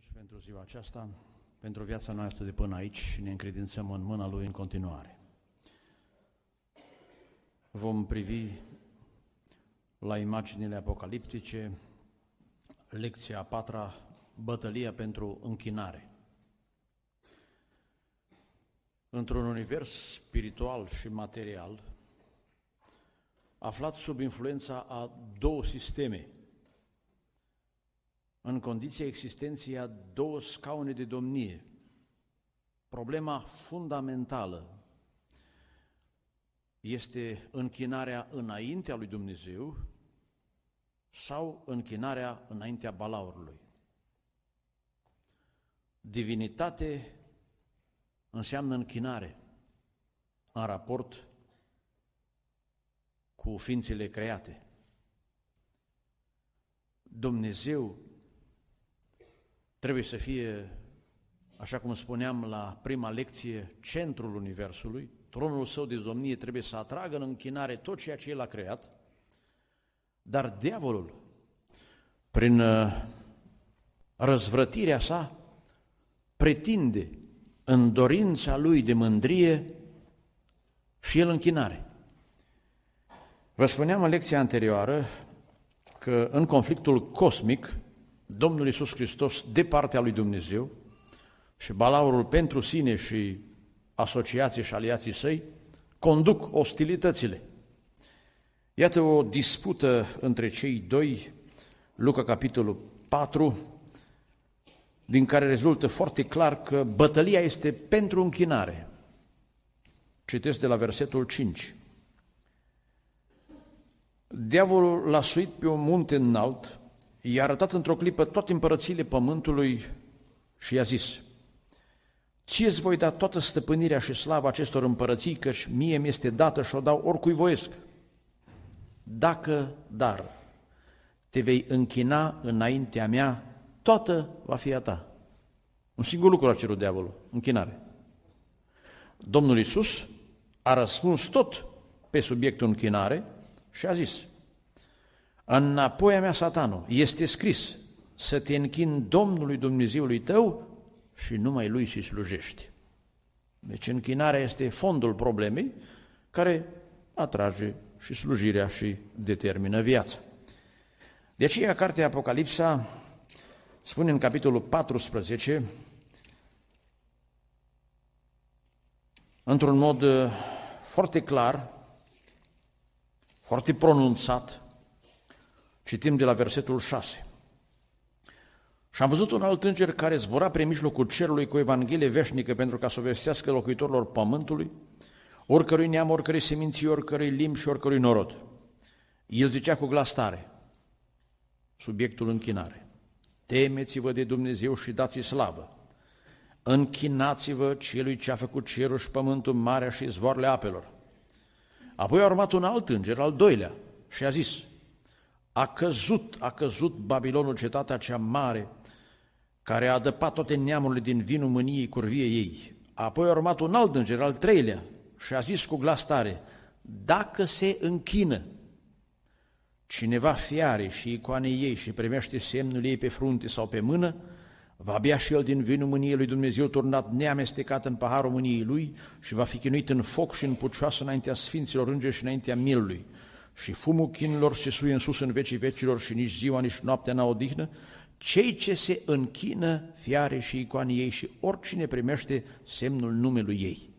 și pentru ziua aceasta, pentru viața noastră de până aici și ne încredințăm în mâna Lui în continuare. Vom privi la imaginile apocaliptice, lecția a patra, bătălia pentru închinare. Într-un univers spiritual și material, aflat sub influența a două sisteme – în condiția existenței a două scaune de domnie. Problema fundamentală este închinarea înaintea lui Dumnezeu sau închinarea înaintea balaurului. Divinitate înseamnă închinare în raport cu ființele create. Dumnezeu trebuie să fie, așa cum spuneam la prima lecție, centrul Universului, tronul său de domnie trebuie să atragă în închinare tot ceea ce el a creat, dar diavolul, prin uh, răzvrătirea sa, pretinde în dorința lui de mândrie și el închinare. Vă spuneam în lecția anterioară că în conflictul cosmic Domnul Iisus Hristos de partea lui Dumnezeu și balaurul pentru sine și asociații și aliații săi conduc ostilitățile. Iată o dispută între cei doi, Luca capitolul 4, din care rezultă foarte clar că bătălia este pentru închinare. Citesc de la versetul 5. Diavolul l-a suit pe un munte înalt i-a arătat într-o clipă toate împărățiile pământului și i-a zis, Ție îți voi da toată stăpânirea și slava acestor împărății, căci mie mi este dată și o dau oricui voiesc. Dacă, dar, te vei închina înaintea mea, toată va fi a ta. Un singur lucru a cerut diavolul, închinare. Domnul Isus a răspuns tot pe subiectul închinare și a zis, Înapoi a mea, satanul, este scris să te închin Domnului Dumnezeului tău și numai Lui să-i slujești. Deci închinarea este fondul problemei care atrage și slujirea și determină viața. De aceea, cartea Apocalipsa spune în capitolul 14, într-un mod uh, foarte clar, foarte pronunțat, Citim de la versetul 6. Și am văzut un alt înger care zbura prin mijlocul cerului cu Evanghelie veșnică pentru ca să vestească locuitorilor pământului, oricărui neam, oricărei seminții, oricărei limbi și oricărui norod. El zicea cu glas tare, subiectul închinare, temeți-vă de Dumnezeu și dați-i slavă, închinați-vă celui ce a făcut cerul și pământul, marea și zvoarele apelor. Apoi a urmat un alt înger, al doilea, și a zis, a căzut, a căzut Babilonul, cetatea cea mare, care a adăpat toate neamurile din vinul mâniei curvie ei. Apoi a urmat un alt înger, al treilea, și a zis cu glas tare, dacă se închină cineva fiare și icoanei ei și primește semnul ei pe frunte sau pe mână, va bea și el din vinul mâniei lui Dumnezeu turnat neamestecat în paharul mâniei lui și va fi chinuit în foc și în pucioasă înaintea sfinților îngeri și înaintea milului și fumul chinilor se suie în sus în vecii vecilor și nici ziua, nici noaptea n-au odihnă, cei ce se închină fiare și icoane ei și oricine primește semnul numelui ei.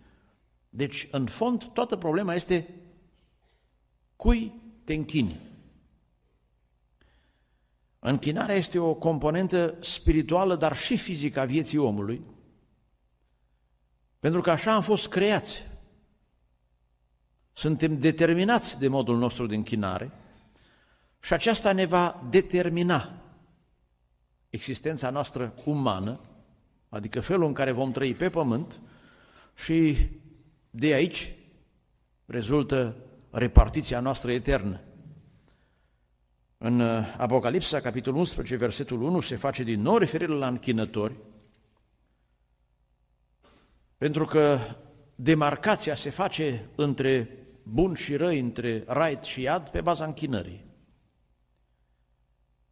Deci, în fond, toată problema este cui te închini. Închinarea este o componentă spirituală, dar și fizică a vieții omului, pentru că așa am fost creați. Suntem determinați de modul nostru de închinare și aceasta ne va determina existența noastră umană, adică felul în care vom trăi pe pământ și de aici rezultă repartiția noastră eternă. În uh, Apocalipsa, capitolul 11, versetul 1, se face din nou referire la închinători, pentru că demarcația se face între bun și răi, între rait și iad, pe baza închinării.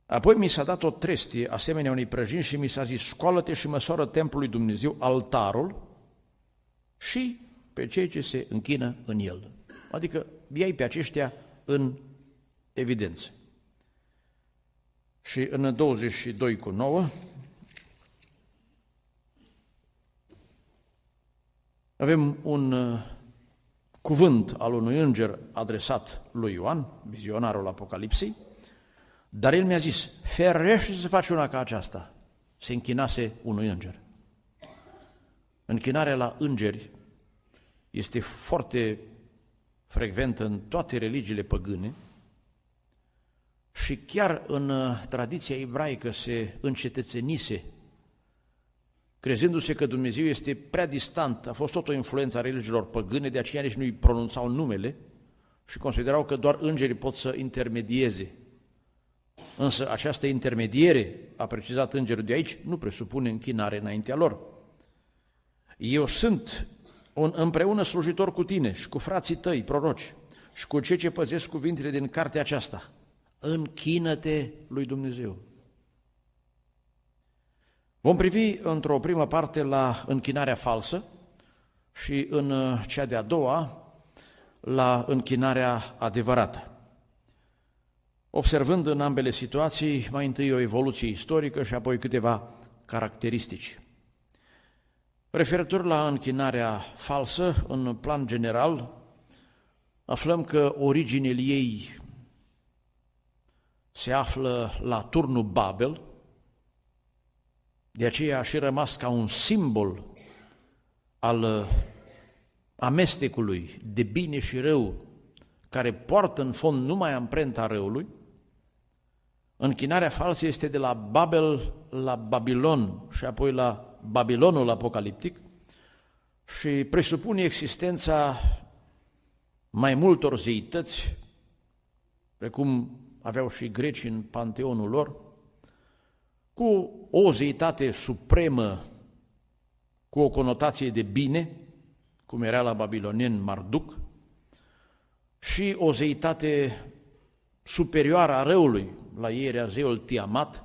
Apoi mi s-a dat o trestie, asemenea unui prăjin și mi s-a zis, scoală-te și măsoară templului Dumnezeu, altarul, și pe cei ce se închină în el. Adică iei pe aceștia în evidență. Și în 22 cu 9, avem un uh, cuvânt al unui înger adresat lui Ioan, vizionarul Apocalipsei, dar el mi-a zis, ferește să faci una ca aceasta, se închinase unui înger. Închinarea la îngeri este foarte frecventă în toate religiile păgâne și chiar în uh, tradiția ebraică se încetățenise crezându-se că Dumnezeu este prea distant, a fost tot o influență a religiilor păgâne, de aceea nici nu-i pronunțau numele și considerau că doar îngerii pot să intermedieze. Însă această intermediere, a precizat îngerul de aici, nu presupune închinare înaintea lor. Eu sunt un împreună slujitor cu tine și cu frații tăi, proroci, și cu cei ce păzesc cuvintele din cartea aceasta. Închină-te lui Dumnezeu. Vom privi într-o primă parte la închinarea falsă și în uh, cea de-a doua la închinarea adevărată. Observând în ambele situații mai întâi o evoluție istorică și apoi câteva caracteristici. Referitor la închinarea falsă, în plan general, aflăm că originele ei se află la turnul Babel, de aceea a și rămas ca un simbol al uh, amestecului de bine și rău, care poartă în fond numai amprenta răului, închinarea falsă este de la Babel la Babilon și apoi la Babilonul apocaliptic și presupune existența mai multor zeități, precum aveau și grecii în panteonul lor, cu o zeitate supremă cu o conotație de bine, cum era la babilonien Marduc, și o zeitate superioară a răului, la ei era zeul Tiamat,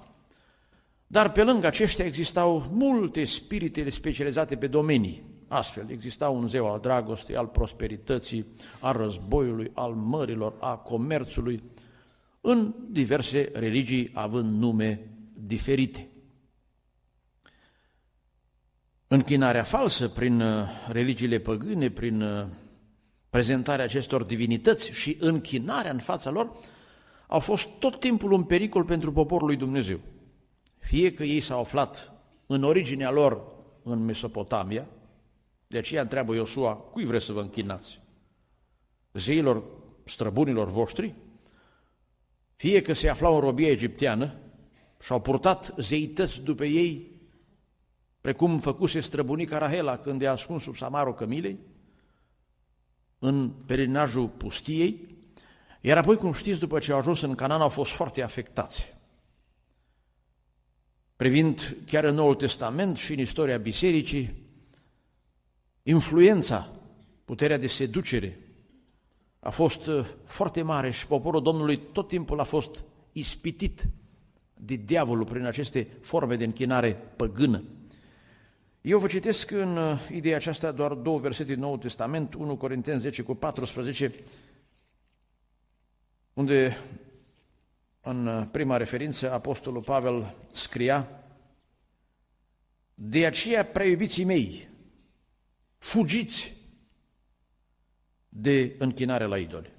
dar pe lângă aceștia existau multe spiritele specializate pe domenii. Astfel, exista un zeu al dragostei, al prosperității, al războiului, al mărilor, a comerțului, în diverse religii având nume diferite închinarea falsă prin uh, religiile păgâne, prin uh, prezentarea acestor divinități și închinarea în fața lor, au fost tot timpul un pericol pentru poporul lui Dumnezeu. Fie că ei s-au aflat în originea lor în Mesopotamia, de aceea întreabă Iosua, cui vreți să vă închinați? Zeilor străbunilor voștri? Fie că se aflau în robia egipteană și au purtat zeități după ei precum făcuse străbunica Rahela când i-a ascuns sub samarul cămilei, în perinajul pustiei, iar apoi, cum știți, după ce au ajuns în Canaan, au fost foarte afectați. Privind chiar în Noul Testament și în istoria bisericii, influența, puterea de seducere a fost uh, foarte mare și poporul Domnului tot timpul a fost ispitit de diavolul prin aceste forme de închinare păgână. Eu vă citesc în uh, ideea aceasta doar două versete din Noul Testament, 1 Corinteni 10 cu 14, unde în uh, prima referință Apostolul Pavel scria De aceea, preiubiții mei, fugiți de închinare la idoli.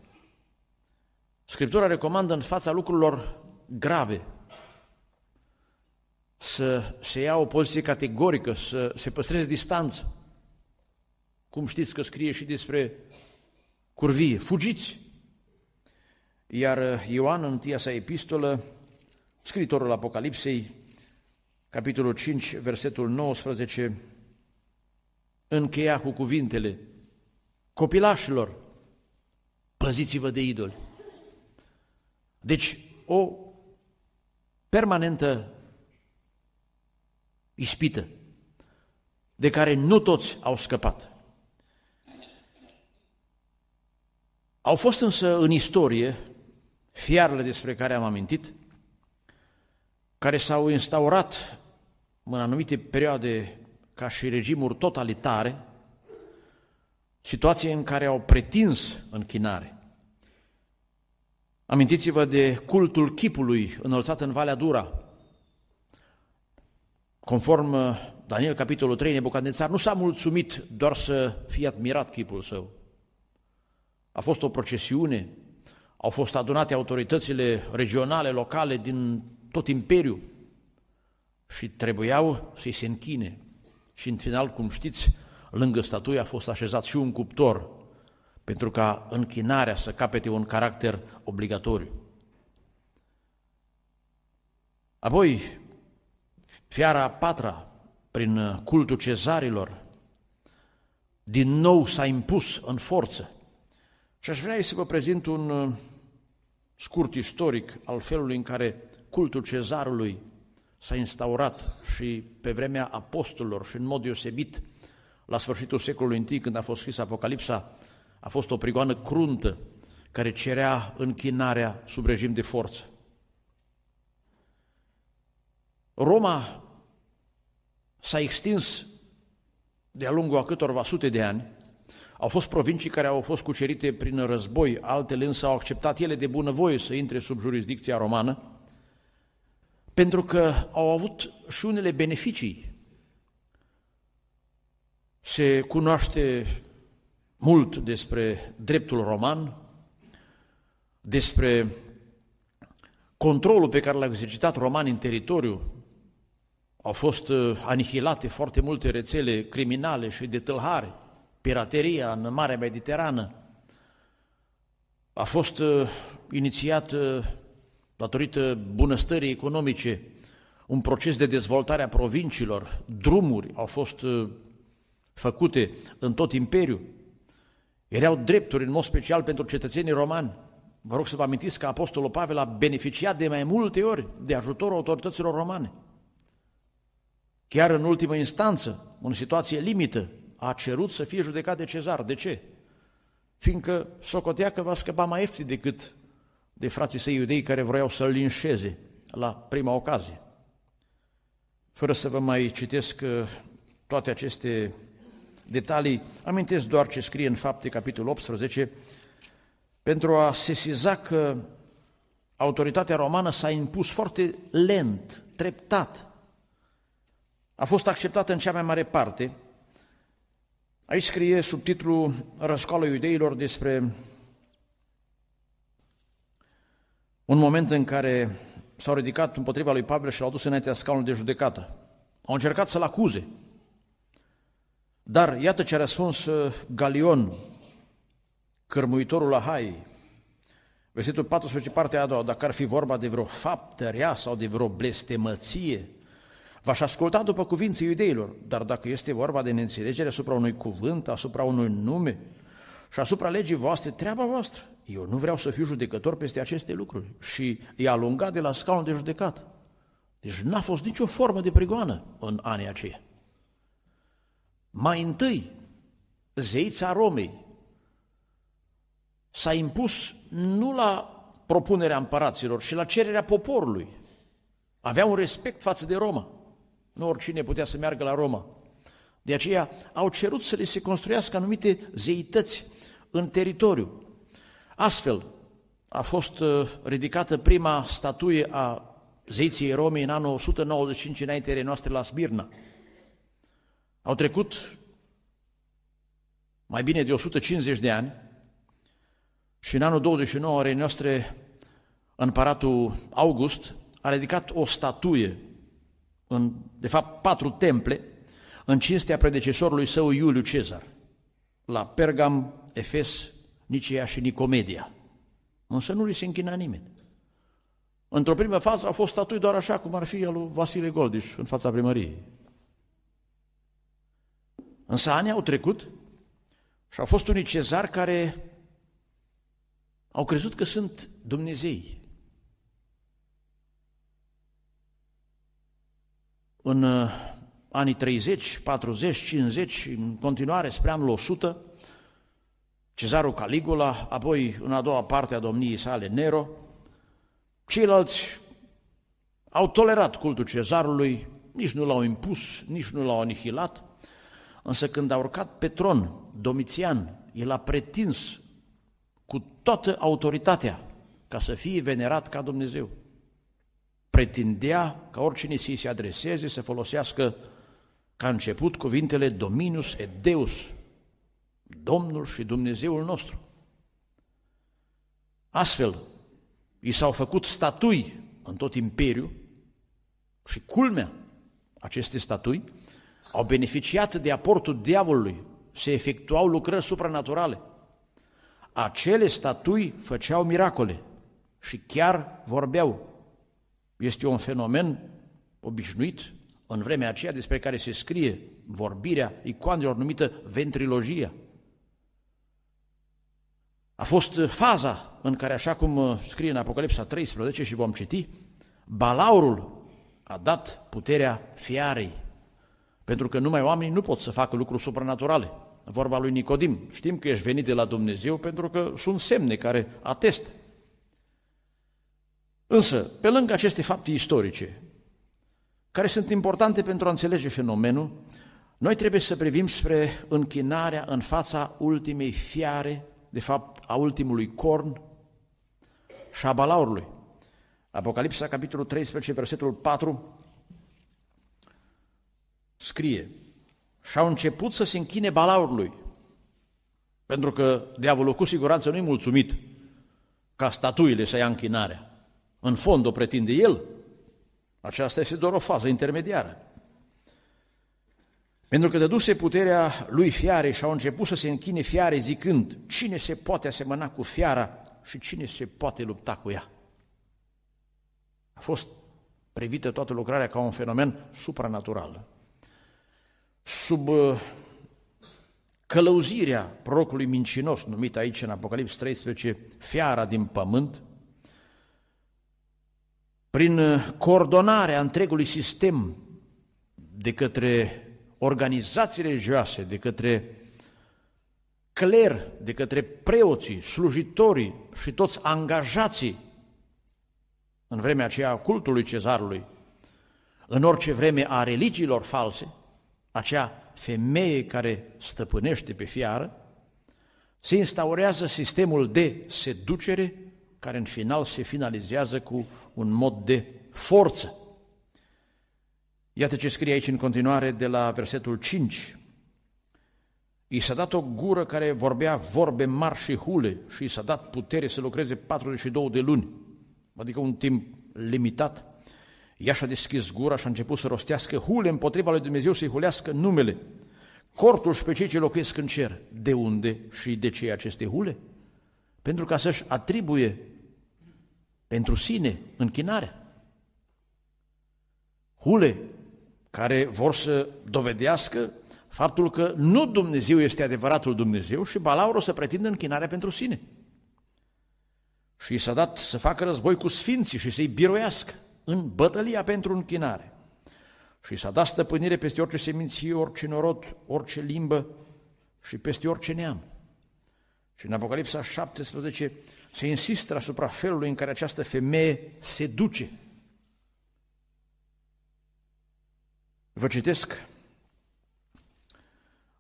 Scriptura recomandă în fața lucrurilor grave, să se ia o poziție categorică, să se păstreze distanță. Cum știți că scrie și despre curvie, fugiți! Iar uh, Ioan, în tia sa epistolă, scritorul Apocalipsei, capitolul 5, versetul 19, încheia cu cuvintele, copilașilor, păziți-vă de idoli. Deci, o permanentă ispită, de care nu toți au scăpat. Au fost însă în istorie fiarele despre care am amintit, care s-au instaurat în anumite perioade ca și regimuri totalitare, situații în care au pretins închinare. Amintiți-vă de cultul chipului înălțat în Valea Dura, Conform uh, Daniel, capitolul 3, Nebucadnețar nu s-a mulțumit doar să fie admirat chipul său. A fost o procesiune, au fost adunate autoritățile regionale, locale din tot imperiul și trebuiau să-i se închine. Și în final, cum știți, lângă statui a fost așezat și un cuptor pentru ca închinarea să capete un caracter obligatoriu. Apoi, fiara a patra, prin uh, cultul cezarilor, din nou s-a impus în forță. Și aș vrea să vă prezint un uh, scurt istoric al felului în care cultul cezarului s-a instaurat și pe vremea apostolilor și în mod deosebit la sfârșitul secolului I, când a fost scris Apocalipsa, a fost o prigoană cruntă care cerea închinarea sub regim de forță. Roma s-a extins de-a lungul a câtorva sute de ani, au fost provincii care au fost cucerite prin război, altele însă au acceptat ele de bunăvoie să intre sub jurisdicția romană, pentru că au avut și unele beneficii. Se cunoaște mult despre dreptul roman, despre controlul pe care l-au exercitat romani în teritoriu au fost uh, anihilate foarte multe rețele criminale și de tâlhare, pirateria în Marea Mediterană. A fost uh, inițiat, uh, datorită bunăstării economice, un proces de dezvoltare a provinciilor, drumuri au fost făcute în tot imperiul. Erau drepturi în mod special pentru cetățenii romani. Vă rog să vă amintiți că Apostolul Pavel a beneficiat de mai multe ori de ajutorul autorităților romane chiar în ultimă instanță, în situație limită, a cerut să fie judecat de cezar. De ce? Fiindcă socotea că va scăpa mai ieftin decât de frații săi iudei care vroiau să-l linșeze la prima ocazie. Fără să vă mai citesc uh, toate aceste detalii, amintesc doar ce scrie în fapte capitolul 18, pentru a sesiza că autoritatea romană s-a impus foarte lent, treptat, a fost acceptată în cea mai mare parte. Aici scrie titlul Răscoală iudeilor despre un moment în care s-au ridicat împotriva lui Pavel și l-au dus înaintea scaunului de judecată. Au încercat să-l acuze. Dar iată ce a răspuns uh, Galion, cărmuitorul la Hai. Versetul 14, partea a doua, dacă ar fi vorba de vreo faptă rea sau de vreo blestemăție, V-aș asculta după cuvinții iudeilor, dar dacă este vorba de neînțelegere asupra unui cuvânt, asupra unui nume și asupra legii voastre, treaba voastră. Eu nu vreau să fiu judecător peste aceste lucruri. Și i-a alungat de la scaunul de judecat. Deci n-a fost nicio formă de prigoană în anii aceia. Mai întâi, zeița Romei s-a impus nu la propunerea împăraților, și la cererea poporului. Avea un respect față de Roma. Nu oricine putea să meargă la Roma. De aceea au cerut să le se construiască anumite zeități în teritoriu. Astfel a fost uh, ridicată prima statuie a zeiției Romei în anul 195 înaintea noastre la Smirna. Au trecut mai bine de 150 de ani și în anul 29 ale noastre împăratul August a ridicat o statuie în, de fapt, patru temple, în cinstea predecesorului său Iuliu Cezar, la Pergam, Efes, Nicea și Nicomedia. Însă nu li se închina nimeni. Într-o primă fază au fost statui doar așa cum ar fi al lui Vasile Goldiș în fața primăriei. Însă anii au trecut și au fost unii cezari care au crezut că sunt Dumnezei. în uh, anii 30, 40, 50, în continuare spre anul 100, Cezarul Caligula, apoi în a doua parte a domniei sale Nero, ceilalți au tolerat cultul cezarului, nici nu l-au impus, nici nu l-au anihilat, însă când a urcat Petron, Domitian, el a pretins cu toată autoritatea ca să fie venerat ca Dumnezeu pretindea ca oricine să-i se adreseze să folosească ca început cuvintele Dominus et Deus, Domnul și Dumnezeul nostru. Astfel, i s-au făcut statui în tot imperiu și culmea aceste statui au beneficiat de aportul diavolului, se efectuau lucrări supranaturale. Acele statui făceau miracole și chiar vorbeau este un fenomen obișnuit în vremea aceea despre care se scrie vorbirea icoanelor numită ventrilogia. A fost faza în care, așa cum scrie în Apocalipsa 13 și vom citi, balaurul a dat puterea fiarei, pentru că numai oamenii nu pot să facă lucruri supranaturale. Vorba lui Nicodim, știm că ești venit de la Dumnezeu pentru că sunt semne care atestă Însă, pe lângă aceste fapte istorice, care sunt importante pentru a înțelege fenomenul, noi trebuie să privim spre închinarea în fața ultimei fiare, de fapt a ultimului corn și a balaurului. Apocalipsa, capitolul 13, versetul 4, scrie Și au început să se închine balaurului, pentru că diavolul cu siguranță nu-i mulțumit ca statuile să ia închinarea în fond o pretinde el, aceasta este doar o fază intermediară. Pentru că dăduse puterea lui fiare și au început să se închine fiare zicând, cine se poate asemăna cu fiara și cine se poate lupta cu ea? A fost privită toată lucrarea ca un fenomen supranatural. Sub uh, călăuzirea procului mincinos, numit aici în Apocalips 13, fiara din pământ, prin uh, coordonarea întregului sistem de către organizații religioase, de către cler, de către preoții, slujitorii și toți angajații în vremea aceea a cultului cezarului, în orice vreme a religiilor false, acea femeie care stăpânește pe fiară, se instaurează sistemul de seducere care în final se finalizează cu un mod de forță. Iată ce scrie aici în continuare de la versetul 5. I s-a dat o gură care vorbea vorbe mari și hule și i s-a dat putere să lucreze 42 de luni, adică un timp limitat. Ea și-a deschis gura și a început să rostească hule împotriva lui Dumnezeu, să-i hulească numele, cortul și pe cei ce locuiesc în cer. De unde și de ce aceste hule? Pentru ca să-și atribuie pentru sine închinarea. Hule care vor să dovedească faptul că nu Dumnezeu este adevăratul Dumnezeu și Balaur o să pretindă închinarea pentru sine. Și i s-a dat să facă război cu sfinții și să-i biroiască în bătălia pentru închinare. Și s-a dat stăpânire peste orice seminție, orice norod, orice limbă și peste orice neam. Și în Apocalipsa 17 se insistă asupra felului în care această femeie se duce. Vă citesc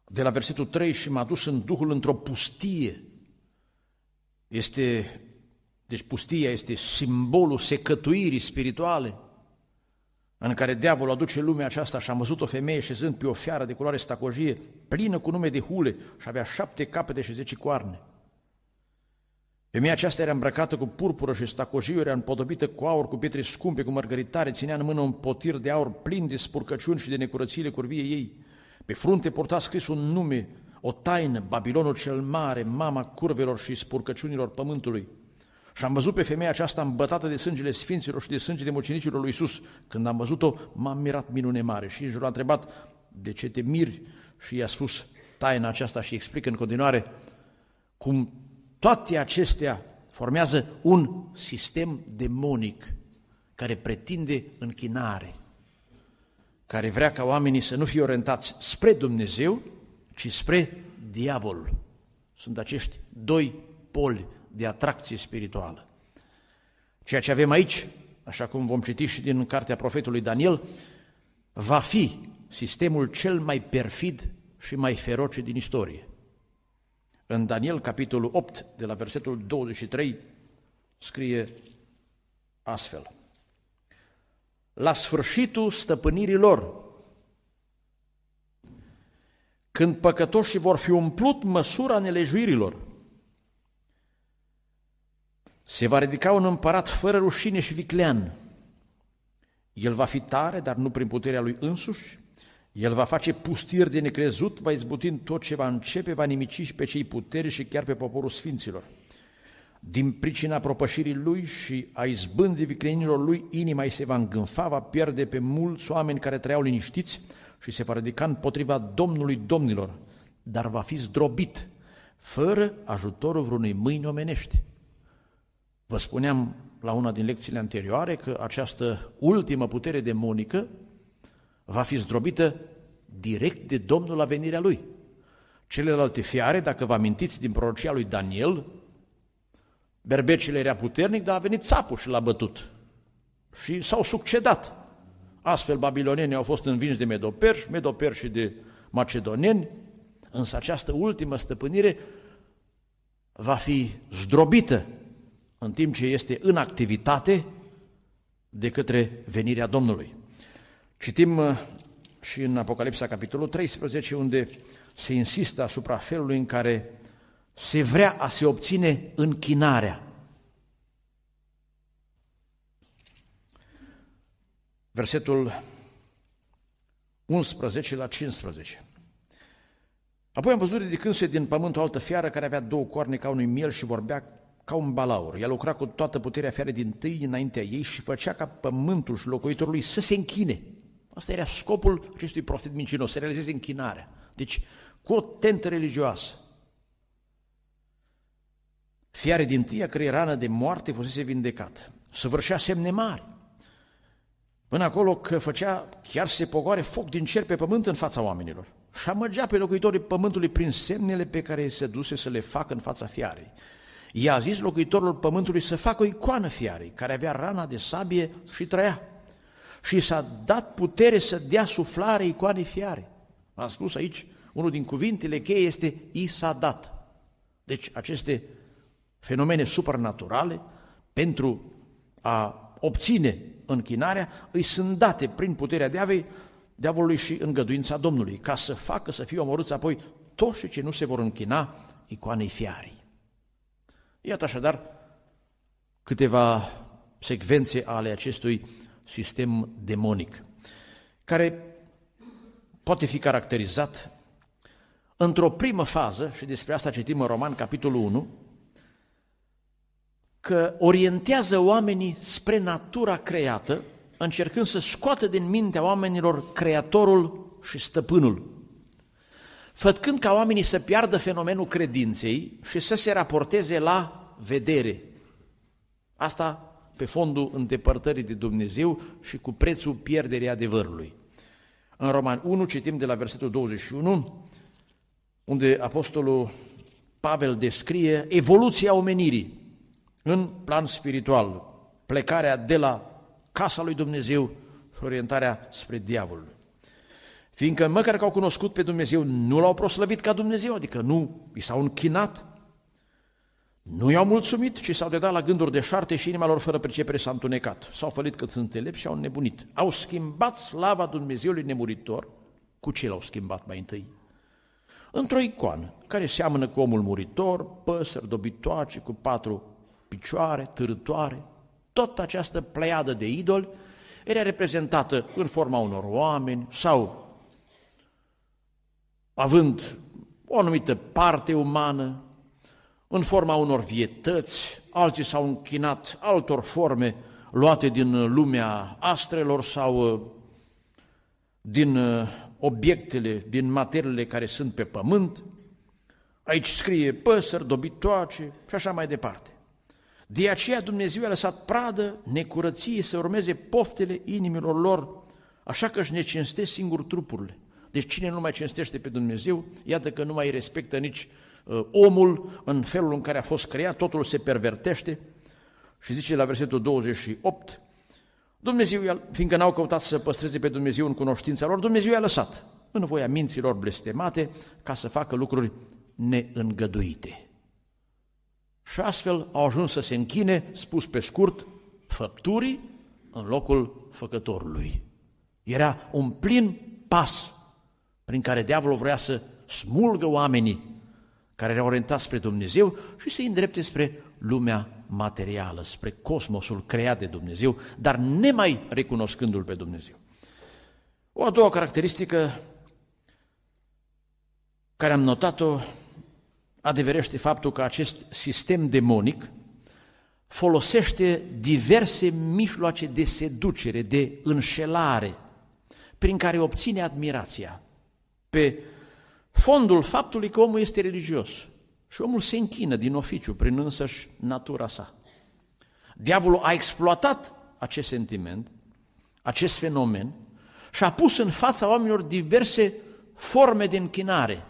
de la versetul 3 și m-a dus în Duhul într-o pustie. Este, deci pustia este simbolul secătuirii spirituale în care diavolul aduce lumea aceasta și am văzut o femeie șezând pe o fiară de culoare stacojie, plină cu nume de hule și avea șapte capete și zece coarne. Femeia aceasta era îmbrăcată cu purpură și stacojiu, era împodobită cu aur, cu pietre scumpe, cu mărgăritare, ținea în mână un potir de aur plin de spurcăciuni și de necurățile curviei ei. Pe frunte purta scris un nume, o taină, Babilonul cel mare, mama curvelor și spurcăciunilor pământului. Și am văzut pe femeia aceasta îmbătată de sângele sfinților și de sângele mucenicilor lui Isus. Când am văzut-o, m-am mirat minune mare și își a întrebat, de ce te miri? Și i-a spus taina aceasta și explică în continuare cum toate acestea formează un sistem demonic care pretinde închinare, care vrea ca oamenii să nu fie orientați spre Dumnezeu, ci spre diavol. Sunt acești doi poli de atracție spirituală. Ceea ce avem aici, așa cum vom citi și din cartea profetului Daniel, va fi sistemul cel mai perfid și mai feroce din istorie. În Daniel, capitolul 8, de la versetul 23, scrie astfel. La sfârșitul stăpânirii lor, când păcătoșii vor fi umplut măsura nelejuirilor, se va ridica un împărat fără rușine și viclean. El va fi tare, dar nu prin puterea lui însuși, el va face pustir de necrezut, va în tot ce va începe, va nimici și pe cei puteri și chiar pe poporul sfinților. Din pricina propășirii lui și a izbândii viclenilor lui, inima îi se va îngânfa, va pierde pe mulți oameni care trăiau liniștiți și se va ridica împotriva Domnului Domnilor, dar va fi zdrobit, fără ajutorul vreunui mâini omenești. Vă spuneam la una din lecțiile anterioare că această ultimă putere demonică va fi zdrobită direct de Domnul la venirea lui. Celelalte fiare, dacă vă amintiți din prorocia lui Daniel, berbecile era puternic, dar a venit țapul și l-a bătut. Și s-au succedat. Astfel, babilonienii au fost învinși de medoperși, medoperși de macedoneni, însă această ultimă stăpânire va fi zdrobită în timp ce este în activitate de către venirea Domnului. Citim uh, și în Apocalipsa, capitolul 13, unde se insistă asupra felului în care se vrea a se obține închinarea. Versetul 11 la 15. Apoi am văzut ridicându-se din pământ o altă fiară care avea două corne ca unui miel și vorbea ca un balaur. Ea lucra cu toată puterea fiarei din tâi înaintea ei și făcea ca pământul și locuitorului să se închine – Asta era scopul acestui profet mincinos, să realizeze închinarea. Deci, cu o tentă religioasă. Fiare din tâia, care rană de moarte, fusese vindecat. Săvârșea semne mari. Până acolo că făcea, chiar se pogoare foc din cer pe pământ în fața oamenilor. Și amăgea pe locuitorii pământului prin semnele pe care se duse să le facă în fața fiarei. I-a zis locuitorilor pământului să facă o icoană fiarei, care avea rana de sabie și trăia și s-a dat putere să dea suflare icoane fiare. Am spus aici, unul din cuvintele cheie este i s-a dat. Deci aceste fenomene supranaturale pentru a obține închinarea îi sunt date prin puterea deavei, deavolului și îngăduința Domnului, ca să facă să fie omorâți apoi toți ce nu se vor închina icoanei fiarii. Iată așadar câteva secvențe ale acestui sistem demonic, care poate fi caracterizat într-o primă fază, și despre asta citim în Roman, capitolul 1, că orientează oamenii spre natura creată, încercând să scoată din mintea oamenilor creatorul și stăpânul, făcând ca oamenii să piardă fenomenul credinței și să se raporteze la vedere. Asta pe fondul îndepărtării de Dumnezeu și cu prețul pierderii adevărului. În Roman 1 citim de la versetul 21, unde apostolul Pavel descrie evoluția omenirii în plan spiritual, plecarea de la casa lui Dumnezeu și orientarea spre diavol. Fiindcă măcar că au cunoscut pe Dumnezeu, nu l-au proslăvit ca Dumnezeu, adică nu i s-au închinat, nu i-au mulțumit, ci s-au dedat la gânduri de șarte și inima lor fără pricepere s-a întunecat. S-au fălit cât sunt înțelepți și au nebunit. Au schimbat slava Dumnezeului nemuritor. Cu ce l-au schimbat mai întâi? Într-o icoană care seamănă cu omul muritor, păsări dobitoace cu patru picioare, târătoare. Tot această pleiadă de idoli era reprezentată în forma unor oameni sau având o anumită parte umană, în forma unor vietăți, alții s-au închinat altor forme luate din lumea astrelor sau uh, din uh, obiectele, din materiile care sunt pe pământ. Aici scrie păsări, dobitoace și așa mai departe. De aceea Dumnezeu a lăsat pradă necurăției să urmeze poftele inimilor lor, așa că își necinstesc singur trupurile. Deci cine nu mai cinstește pe Dumnezeu, iată că nu mai respectă nici Uh, omul în felul în care a fost creat, totul se pervertește și zice la versetul 28, Dumnezeu, fiindcă n-au căutat să păstreze pe Dumnezeu în cunoștința lor, Dumnezeu i-a lăsat în voia minților blestemate ca să facă lucruri neîngăduite. Și astfel au ajuns să se închine, spus pe scurt, făpturii în locul făcătorului. Era un plin pas prin care diavolul vrea să smulgă oamenii care era orientat spre Dumnezeu și se îndrepte spre lumea materială, spre cosmosul creat de Dumnezeu, dar nemai recunoscându-L pe Dumnezeu. O a doua caracteristică care am notat-o adeverește faptul că acest sistem demonic folosește diverse mijloace de seducere, de înșelare, prin care obține admirația pe fondul faptului că omul este religios și omul se închină din oficiu prin însăși natura sa. Diavolul a exploatat acest sentiment, acest fenomen și a pus în fața oamenilor diverse forme de închinare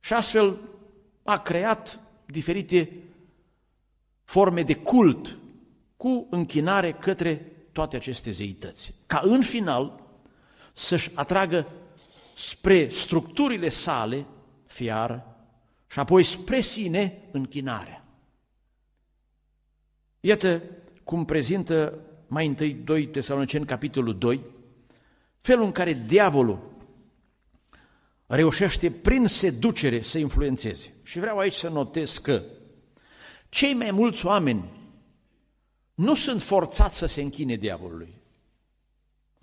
și astfel a creat diferite forme de cult cu închinare către toate aceste zeități, ca în final să-și atragă spre structurile sale, fiară, și apoi spre sine închinarea. Iată cum prezintă mai întâi 2 Tesaloniceni, capitolul 2, felul în care diavolul reușește prin seducere să influențeze. Și vreau aici să notez că cei mai mulți oameni nu sunt forțați să se închine diavolului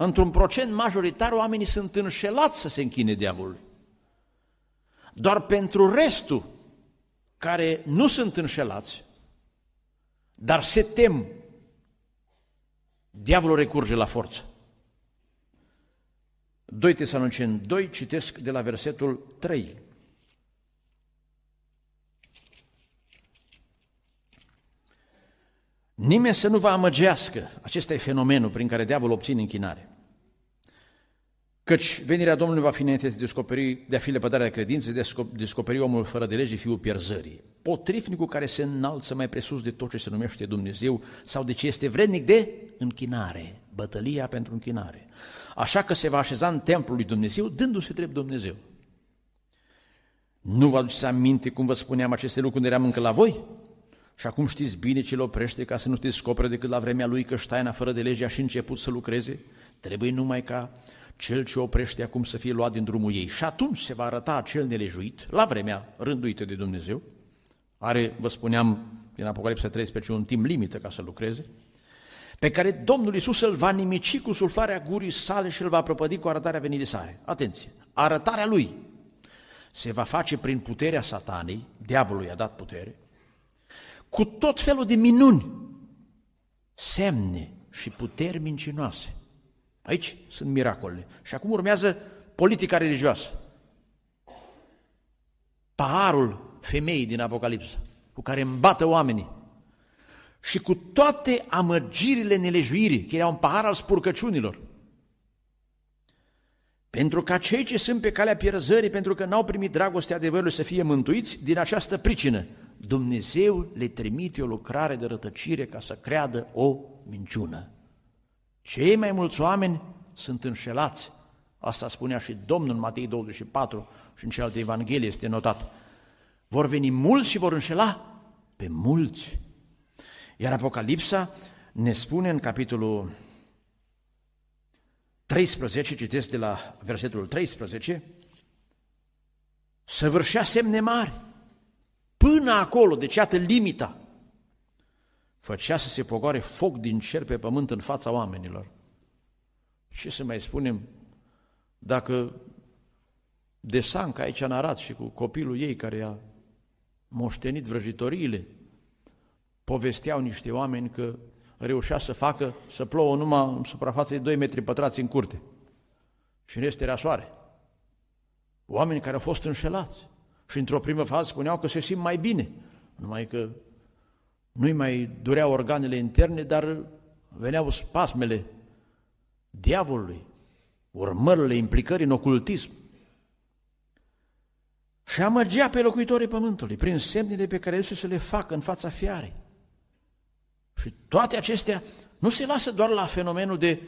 într-un procent majoritar, oamenii sunt înșelați să se închine diavolului. Doar pentru restul care nu sunt înșelați, dar se tem, diavolul recurge la forță. 2 Tesaloniceni 2, citesc de la versetul 3. Nimeni să nu vă amăgească. Acesta e fenomenul prin care diavolul obține închinare. Căci venirea Domnului va fi înainte de, descoperi, de a fi lepădarea de credință, de a descoperi omul fără de lege, fiul pierzării. Potrifnicul care se înalță mai presus de tot ce se numește Dumnezeu sau de ce este vrednic de închinare, bătălia pentru închinare. Așa că se va așeza în templul lui Dumnezeu, dându-se drept Dumnezeu. Nu vă aduceți aminte cum vă spuneam aceste lucruri când eram încă la voi? Și acum știți bine ce îl oprește ca să nu te descopere decât la vremea lui că ștaina fără de lege și început să lucreze? Trebuie numai ca cel ce oprește acum să fie luat din drumul ei. Și atunci se va arăta acel nelejuit la vremea rânduită de Dumnezeu. Are, vă spuneam, din Apocalipsa 13 un timp limită ca să lucreze, pe care Domnul Isus îl va nimici cu sulfarea gurii sale și îl va prăpădi cu arătarea venirii sale. Atenție! Arătarea lui se va face prin puterea satanei, diavolul i-a dat putere, cu tot felul de minuni, semne și puteri mincinoase. Aici sunt miracolele. Și acum urmează politica religioasă. Paharul femeii din Apocalipsă, cu care îmbată oamenii. Și cu toate amăgirile nelejuirii, care au un pahar al spurcăciunilor, pentru ca cei ce sunt pe calea pierzării, pentru că n-au primit dragostea adevărului să fie mântuiți, din această pricină Dumnezeu le trimite o lucrare de rătăcire ca să creadă o minciună. Cei mai mulți oameni sunt înșelați. Asta spunea și Domnul în Matei 24 și în cealaltă Evanghelie este notat. Vor veni mulți și vor înșela pe mulți. Iar Apocalipsa ne spune în capitolul 13, citesc de la versetul 13, săvârșea semne mari, Până acolo, deci iată limita, făcea să se pogoare foc din cer pe pământ în fața oamenilor. Ce să mai spunem dacă de Sanca aici în Arad și cu copilul ei care a moștenit vrăjitoriile, povesteau niște oameni că reușea să facă, să plouă numai în suprafață de 2 metri pătrați în curte. Și în rest era soare. Oameni care au fost înșelați. Și într-o primă fază spuneau că se simt mai bine, numai că nu-i mai dureau organele interne, dar veneau spasmele diavolului, urmările implicării în ocultism. Și amăgea pe locuitorii pământului prin semnele pe care Iisus le facă în fața fiarei. Și toate acestea nu se lasă doar la fenomenul de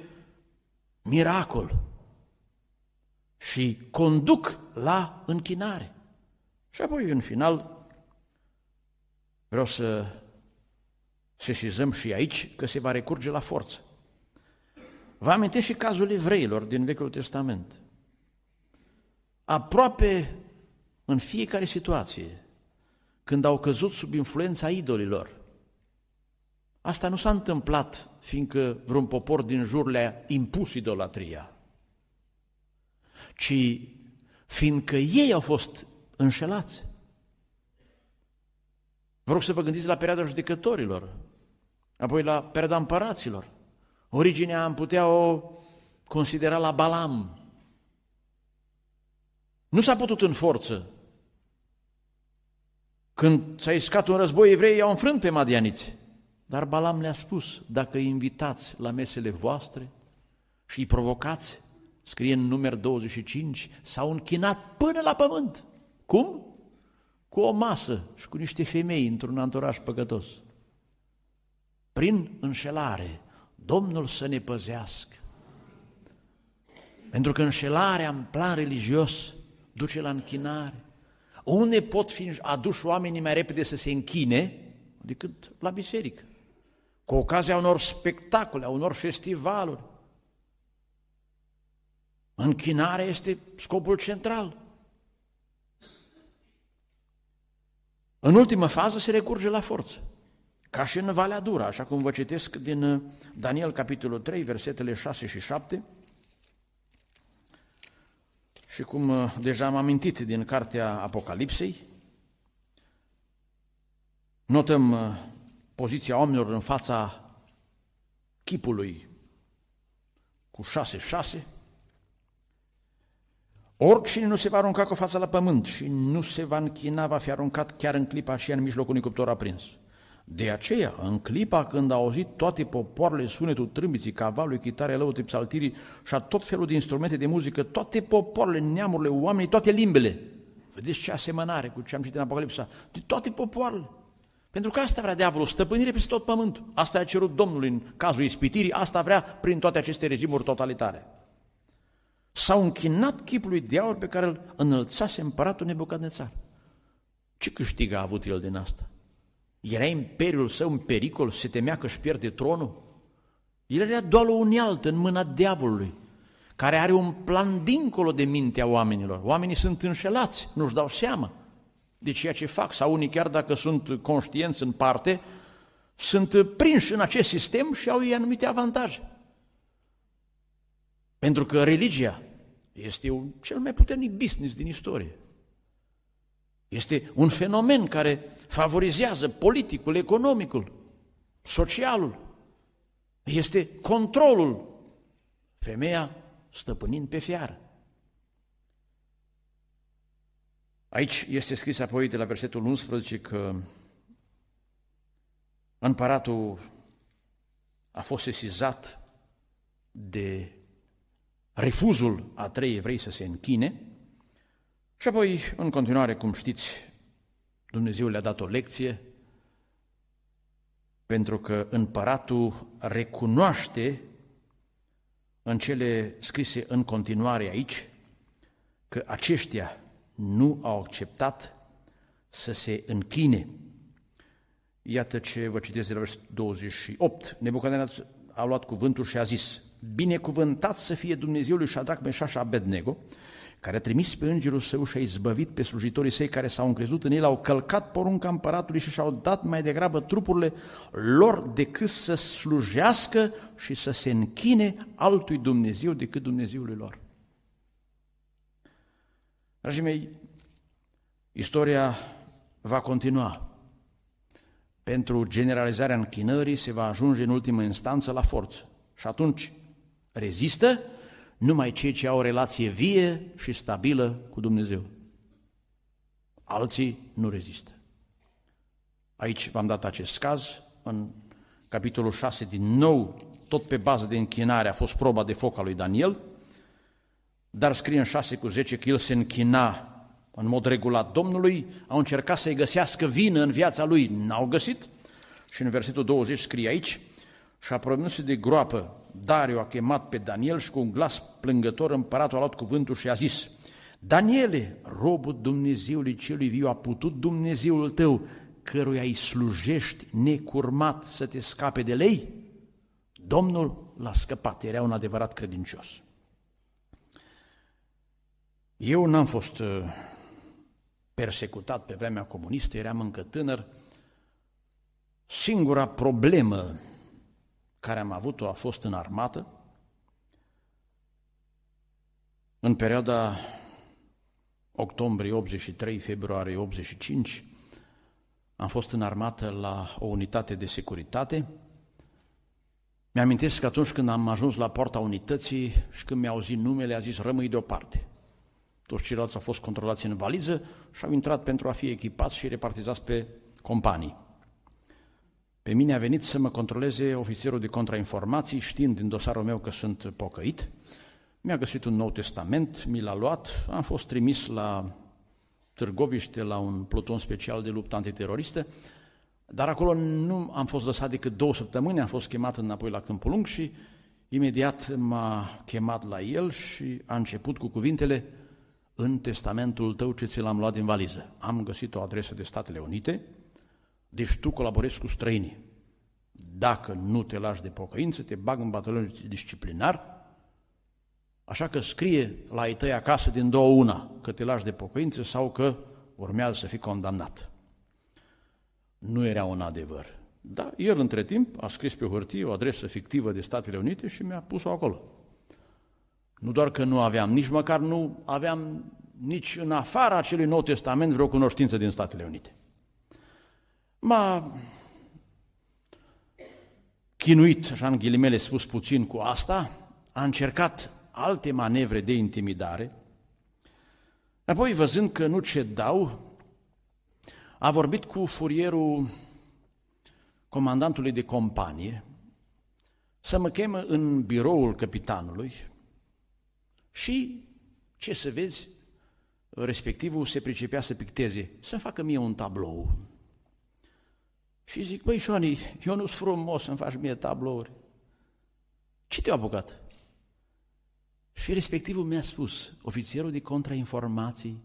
miracol și conduc la închinare. Și apoi, în final, vreau să sesizăm și aici că se va recurge la forță. Vă amintesc și cazul evreilor din Vechiul Testament. Aproape în fiecare situație, când au căzut sub influența idolilor, asta nu s-a întâmplat fiindcă vreun popor din jur le-a impus idolatria, ci fiindcă ei au fost înșelați. Vă rog să vă gândiți la perioada judecătorilor, apoi la perioada împăraților. Originea am putea o considera la Balam. Nu s-a putut în forță. Când s-a iscat un război, evreii i-au înfrânt pe madianiți. Dar Balam le-a spus, dacă îi invitați la mesele voastre și îi provocați, scrie în număr 25, s-au închinat până la pământ. Cum? Cu o masă și cu niște femei într-un anturaj păcătos. Prin înșelare, Domnul să ne păzească. Pentru că înșelarea în plan religios duce la închinare. Unde pot fi aduși oamenii mai repede să se închine decât la biserică? Cu ocazia unor spectacole, a unor festivaluri. Închinarea este scopul central. În ultimă fază se recurge la forță, ca și în Valea Dura, așa cum vă citesc din uh, Daniel capitolul 3, versetele 6 și 7, și cum uh, deja am amintit din cartea Apocalipsei, notăm uh, poziția oamenilor în fața chipului cu 6-6, Oricine nu se va arunca cu fața la pământ și nu se va închina, va fi aruncat chiar în clipa și în mijlocul unui cuptor aprins. De aceea, în clipa când a auzit toate popoarele sunetul trâmbiții, cavalului, chitare, lăutii, psaltirii și a tot felul de instrumente de muzică, toate popoarele, neamurile, oamenii, toate limbele. Vedeți ce asemănare cu ce am citit în Apocalipsa. De toate popoarele. Pentru că asta vrea diavolul, stăpânire peste tot pământul. Asta a cerut Domnul în cazul ispitirii, asta vrea prin toate aceste regimuri totalitare. S-au închinat chipului de aur pe care îl înălțase împăratul Nebucadnețar. Ce câștigă a avut el din asta? Era imperiul său în pericol, se temea că își pierde tronul? El era doar o unealtă în mâna diavolului, care are un plan dincolo de mintea oamenilor. Oamenii sunt înșelați, nu-și dau seama de ceea ce fac. Sau unii, chiar dacă sunt conștienți în parte, sunt prinși în acest sistem și au ei anumite avantaje. Pentru că religia este un, cel mai puternic business din istorie. Este un fenomen care favorizează politicul, economicul, socialul. Este controlul. Femeia stăpânind pe fiară. Aici este scris apoi de la versetul 11 că împăratul a fost sesizat de refuzul a trei evrei să se închine și apoi, în continuare, cum știți, Dumnezeu le-a dat o lecție pentru că împăratul recunoaște în cele scrise în continuare aici că aceștia nu au acceptat să se închine. Iată ce vă citesc de la versetul 28. Nebucadnețar a luat cuvântul și a zis, Binecuvântat să fie Dumnezeul lui Shadrach, Meșaș și Abednego, care a trimis pe îngerul său și a izbăvit pe slujitorii săi care s-au încrezut în el, au călcat porunca împăratului și și-au dat mai degrabă trupurile lor decât să slujească și să se închine altui Dumnezeu decât Dumnezeului lor. Dragii mei, istoria va continua. Pentru generalizarea închinării se va ajunge în ultimă instanță la forță. Și atunci Rezistă numai cei ce au o relație vie și stabilă cu Dumnezeu. Alții nu rezistă. Aici v-am dat acest caz, în capitolul 6 din nou, tot pe bază de închinare a fost proba de foc a lui Daniel, dar scrie în 6 cu 10 că el se închina în mod regulat Domnului, au încercat să-i găsească vină în viața lui, n-au găsit și în versetul 20 scrie aici și a promis de groapă Dariu a chemat pe Daniel și cu un glas plângător împăratul a luat cuvântul și a zis, Daniele, robul Dumnezeului celui viu, a putut Dumnezeul tău, căruia îi slujești necurmat să te scape de lei? Domnul l-a scăpat, era un adevărat credincios. Eu n-am fost uh, persecutat pe vremea comunistă, eram încă tânăr. Singura problemă care am avut-o a fost în armată. În perioada octombrie 83, februarie 85, am fost în armată la o unitate de securitate. Mi-amintesc că atunci când am ajuns la poarta unității și când mi au auzit numele, a zis rămâi deoparte. Toți ceilalți au fost controlați în valiză și au intrat pentru a fi echipați și repartizați pe companii. Pe mine a venit să mă controleze ofițerul de contrainformații, știind din dosarul meu că sunt pocăit. Mi-a găsit un nou testament, mi l-a luat, am fost trimis la Târgoviște, la un pluton special de luptă antiteroristă, dar acolo nu am fost lăsat decât două săptămâni, am fost chemat înapoi la Câmpul Lung și imediat m-a chemat la el și a început cu cuvintele în testamentul tău ce ți l-am luat din valiză. Am găsit o adresă de Statele Unite, deci tu colaborezi cu străinii. Dacă nu te lași de pocăință, te bag în batalionul disciplinar, așa că scrie la ei tăi acasă din două una, că te lași de pocăință sau că urmează să fii condamnat. Nu era un adevăr. Da, el între timp a scris pe hârtie o adresă fictivă de Statele Unite și mi-a pus-o acolo. Nu doar că nu aveam, nici măcar nu aveam nici în afara acelui Nou Testament vreo cunoștință din Statele Unite. M-a chinuit, așa în ghilimele spus puțin cu asta, a încercat alte manevre de intimidare, apoi văzând că nu cedau, a vorbit cu furierul comandantului de companie să mă chemă în biroul capitanului și, ce să vezi, respectivul se pricepea să picteze, să facă mie un tablou și zic, băi Șoani, eu nu sunt frumos să-mi faci mie tablouri. Ce te-a apucat? Și respectivul mi-a spus, ofițerul de contrainformații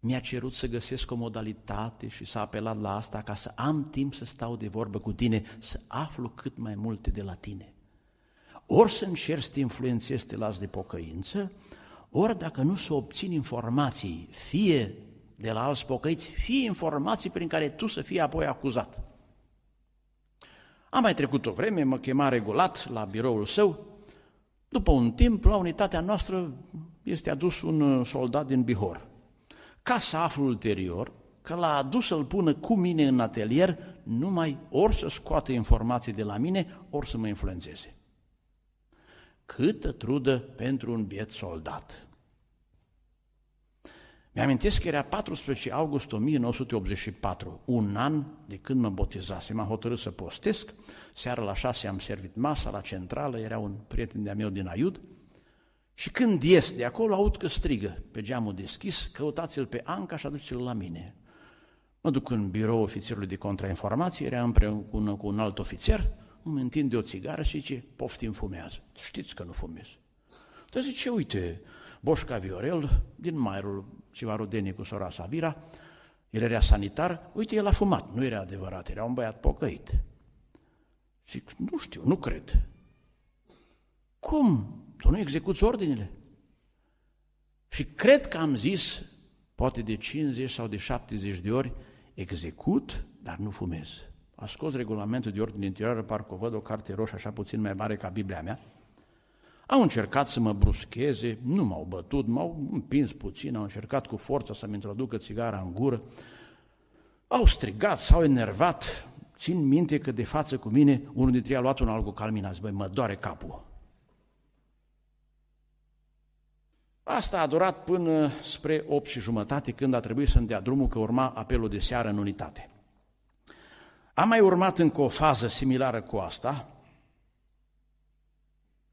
mi-a cerut să găsesc o modalitate și s-a apelat la asta ca să am timp să stau de vorbă cu tine, să aflu cât mai multe de la tine. Ori să încerci să te influențezi, te las de pocăință, ori dacă nu să obțin informații, fie de la alți pocăiți, fie informații prin care tu să fii apoi acuzat. Am mai trecut o vreme, mă chema regulat la biroul său. După un timp, la unitatea noastră este adus un uh, soldat din Bihor. Ca să aflu ulterior că l-a adus să-l pună cu mine în atelier numai ori să scoate informații de la mine, ori să mă influențeze. Câtă trudă pentru un biet soldat! Mi-amintesc că era 14 august 1984, un an de când mă botezase, M-am hotărât să postesc, seara la șase am servit masa la centrală, era un prieten de-a meu din Aiud, și când ies de acolo, aud că strigă pe geamul deschis, căutați-l pe Anca și aduceți-l la mine. Mă duc în birou ofițerului de contrainformație, era împreună cu un alt ofițer, îmi întinde o țigară și zice, poftim fumează. Știți că nu fumez. Dar zice, uite, Boșca Viorel din Mairul ceva rodenie cu sora Savira, el era sanitar, uite, el a fumat, nu era adevărat, era un băiat pocăit. Zic, nu știu, nu cred. Cum? Tu nu execuți ordinele. Și cred că am zis, poate de 50 sau de 70 de ori, execut, dar nu fumez. A scos regulamentul de ordine interioară, parcă văd o carte roșie așa puțin mai mare ca Biblia mea, au încercat să mă bruscheze, nu m-au bătut, m-au împins puțin, au încercat cu forța să-mi introducă țigara în gură. Au strigat, s-au enervat. Țin minte că de față cu mine unul dintre ei a luat un calmin, a zis, băi, mă doare capul. Asta a durat până spre 8 și jumătate, când a trebuit să-mi dea drumul, că urma apelul de seară în unitate. Am mai urmat încă o fază similară cu asta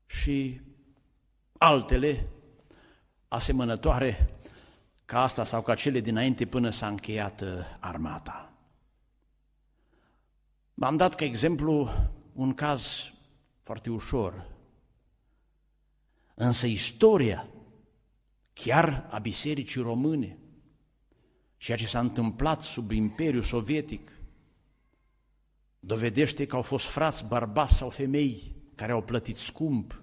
și altele asemănătoare ca asta sau ca cele dinainte până s-a încheiat uh, armata. m am dat ca exemplu un caz foarte ușor, însă istoria chiar a bisericii române, ceea ce s-a întâmplat sub Imperiul Sovietic, dovedește că au fost frați, bărbați sau femei care au plătit scump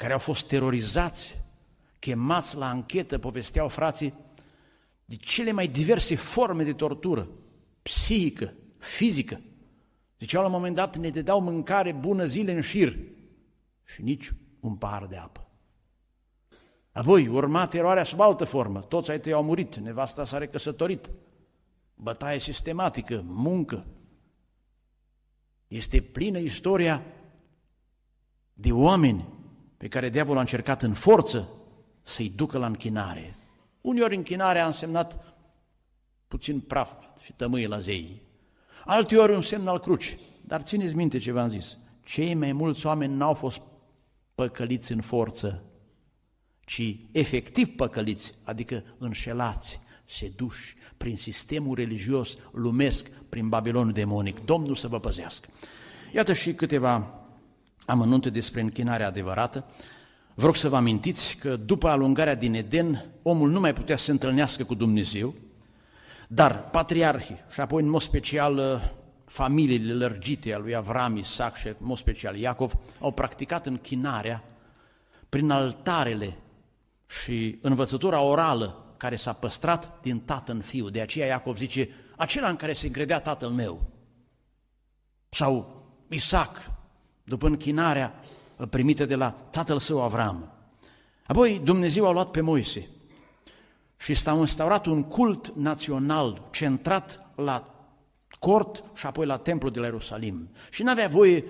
care au fost terorizați, chemați la anchetă, povesteau frații, de cele mai diverse forme de tortură, psihică, fizică. Ziceau la un moment dat, ne dădeau mâncare bună zile în șir și nici un pahar de apă. Apoi urma teroarea sub altă formă, toți ai tăi au murit, nevasta s-a recăsătorit, bătaie sistematică, muncă. Este plină istoria de oameni pe care diavolul a încercat în forță să-i ducă la închinare. Uneori închinarea a însemnat puțin praf și tămâie la zei, alteori un semn al cruci. Dar țineți minte ce v-am zis, cei mai mulți oameni n-au fost păcăliți în forță, ci efectiv păcăliți, adică înșelați, seduși prin sistemul religios lumesc, prin Babilonul demonic. Domnul să vă păzească! Iată și câteva amănunte despre închinarea adevărată, vă rog să vă amintiți că după alungarea din Eden, omul nu mai putea să se întâlnească cu Dumnezeu, dar patriarhii și apoi în mod special uh, familiile lărgite a lui Avram, Isaac și în mod special Iacov, au practicat închinarea prin altarele și învățătura orală care s-a păstrat din tată în fiu. De aceea Iacov zice, acela în care se îngredea tatăl meu. Sau Isaac, după închinarea primită de la tatăl său Avram. Apoi Dumnezeu a luat pe Moise și s-a instaurat un cult național centrat la cort și apoi la templu de la Ierusalim. Și n-avea voie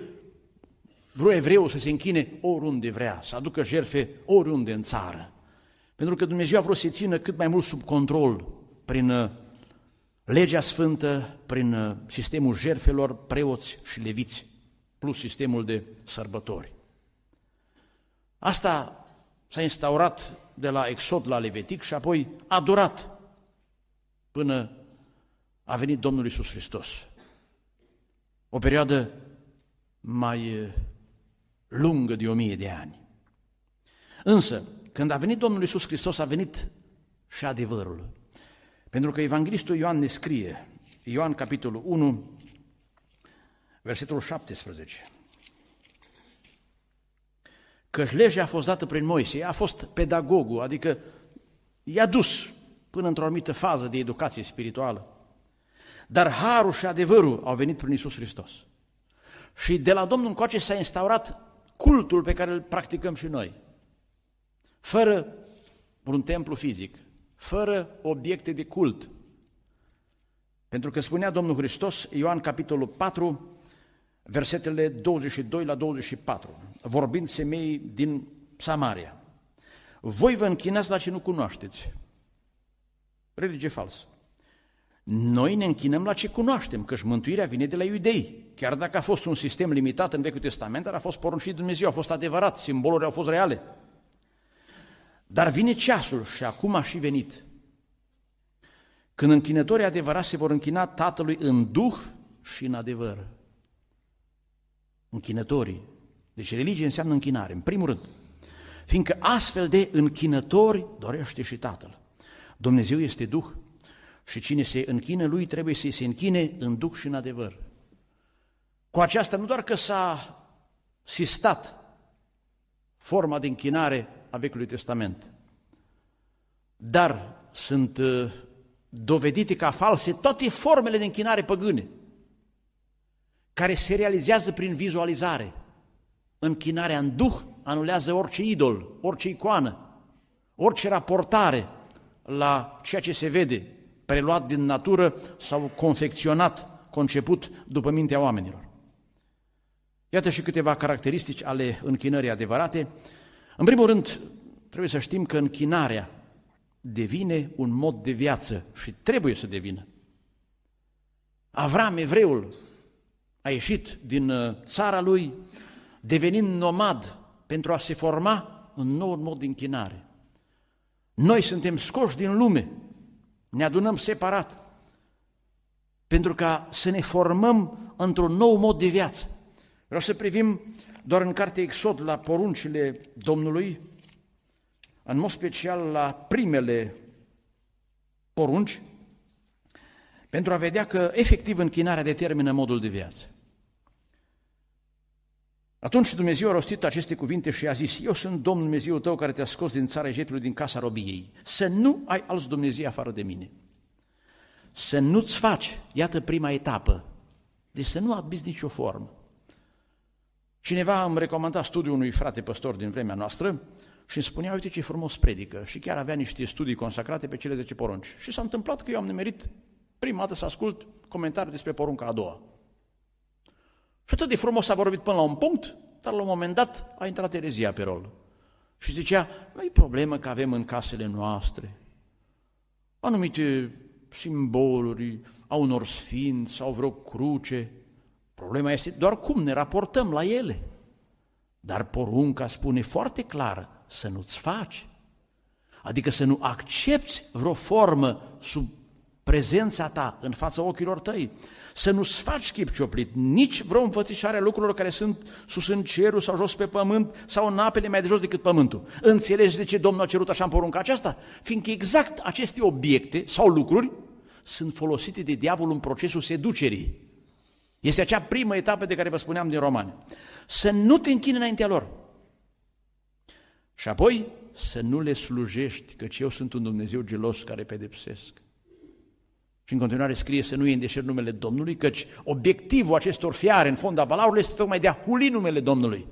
vreo evreu să se închine oriunde vrea, să aducă jerfe oriunde în țară. Pentru că Dumnezeu a vrut să țină cât mai mult sub control prin uh, legea sfântă, prin uh, sistemul jerfelor, preoți și leviți plus sistemul de sărbători. Asta s-a instaurat de la Exod la Levitic și apoi a durat până a venit Domnul Isus Hristos. O perioadă mai eh, lungă de o mie de ani. Însă, când a venit Domnul Isus Hristos, a venit și adevărul. Pentru că Evanghelistul Ioan ne scrie, Ioan capitolul 1, Versetul 17. Căci legea a fost dată prin Moise, a fost pedagogul, adică i-a dus până într-o anumită fază de educație spirituală. Dar harul și adevărul au venit prin Isus Hristos. Și de la Domnul încoace s-a instaurat cultul pe care îl practicăm și noi. Fără un templu fizic, fără obiecte de cult. Pentru că spunea Domnul Hristos, Ioan capitolul 4, versetele 22 la 24, vorbind semeii din Samaria. Voi vă închinați la ce nu cunoașteți. Religie falsă. Noi ne închinăm la ce cunoaștem, căci mântuirea vine de la iudei. Chiar dacă a fost un sistem limitat în Vechiul Testament, dar a fost poruncit Dumnezeu, a fost adevărat, simbolurile au fost reale. Dar vine ceasul și acum a și venit. Când închinătorii adevărați se vor închina Tatălui în Duh și în adevăr închinătorii. Deci religie înseamnă închinare, în primul rând. Fiindcă astfel de închinători dorește și Tatăl. Dumnezeu este Duh și cine se închină lui trebuie să se închine în Duh și în adevăr. Cu aceasta nu doar că s-a sistat forma de închinare a Vechiului Testament, dar sunt uh, dovedite ca false toate formele de închinare păgâne – care se realizează prin vizualizare. Închinarea în duh anulează orice idol, orice icoană, orice raportare la ceea ce se vede, preluat din natură sau confecționat, conceput după mintea oamenilor. Iată și câteva caracteristici ale închinării adevărate. În primul rând, trebuie să știm că închinarea devine un mod de viață și trebuie să devină. Avram, evreul, a ieșit din uh, țara lui, devenind nomad pentru a se forma în nou mod de închinare. Noi suntem scoși din lume, ne adunăm separat, pentru ca să ne formăm într-un nou mod de viață. Vreau să privim doar în cartea Exod la poruncile Domnului, în mod special la primele porunci, pentru a vedea că efectiv închinarea determină modul de viață. Atunci Dumnezeu a rostit aceste cuvinte și a zis, eu sunt Domnul Dumnezeu tău care te-a scos din țara Egiptului, din casa robiei, să nu ai alți Dumnezeu afară de mine. Să nu-ți faci, iată prima etapă, de deci să nu abizi nicio formă. Cineva îmi recomanda studiul unui frate păstor din vremea noastră și îmi spunea, uite ce frumos predică și chiar avea niște studii consacrate pe cele 10 porunci. Și s-a întâmplat că eu am nemerit Prima dată să ascult comentariul despre porunca a doua. Și atât de frumos a vorbit până la un punct, dar la un moment dat a intrat erezia pe rol. Și zicea, nu e problemă că avem în casele noastre anumite simboluri a unor sfinți sau vreo cruce. Problema este doar cum ne raportăm la ele. Dar porunca spune foarte clar să nu-ți faci, adică să nu accepti vreo formă sub prezența ta în fața ochilor tăi, să nu-ți faci chip cioplit, nici vreo înfățișare a lucrurilor care sunt sus în cerul sau jos pe pământ sau în apele mai de jos decât pământul. Înțelegi de ce Domnul a cerut așa în porunca aceasta? Fiindcă exact aceste obiecte sau lucruri sunt folosite de diavol în procesul seducerii. Este acea primă etapă de care vă spuneam din Romani. Să nu te închini înaintea lor. Și apoi să nu le slujești, căci eu sunt un Dumnezeu gelos care pedepsesc. Și în continuare scrie să nu iei în deșert numele Domnului, căci obiectivul acestor fiare în a balaurului este tocmai de a huli numele Domnului.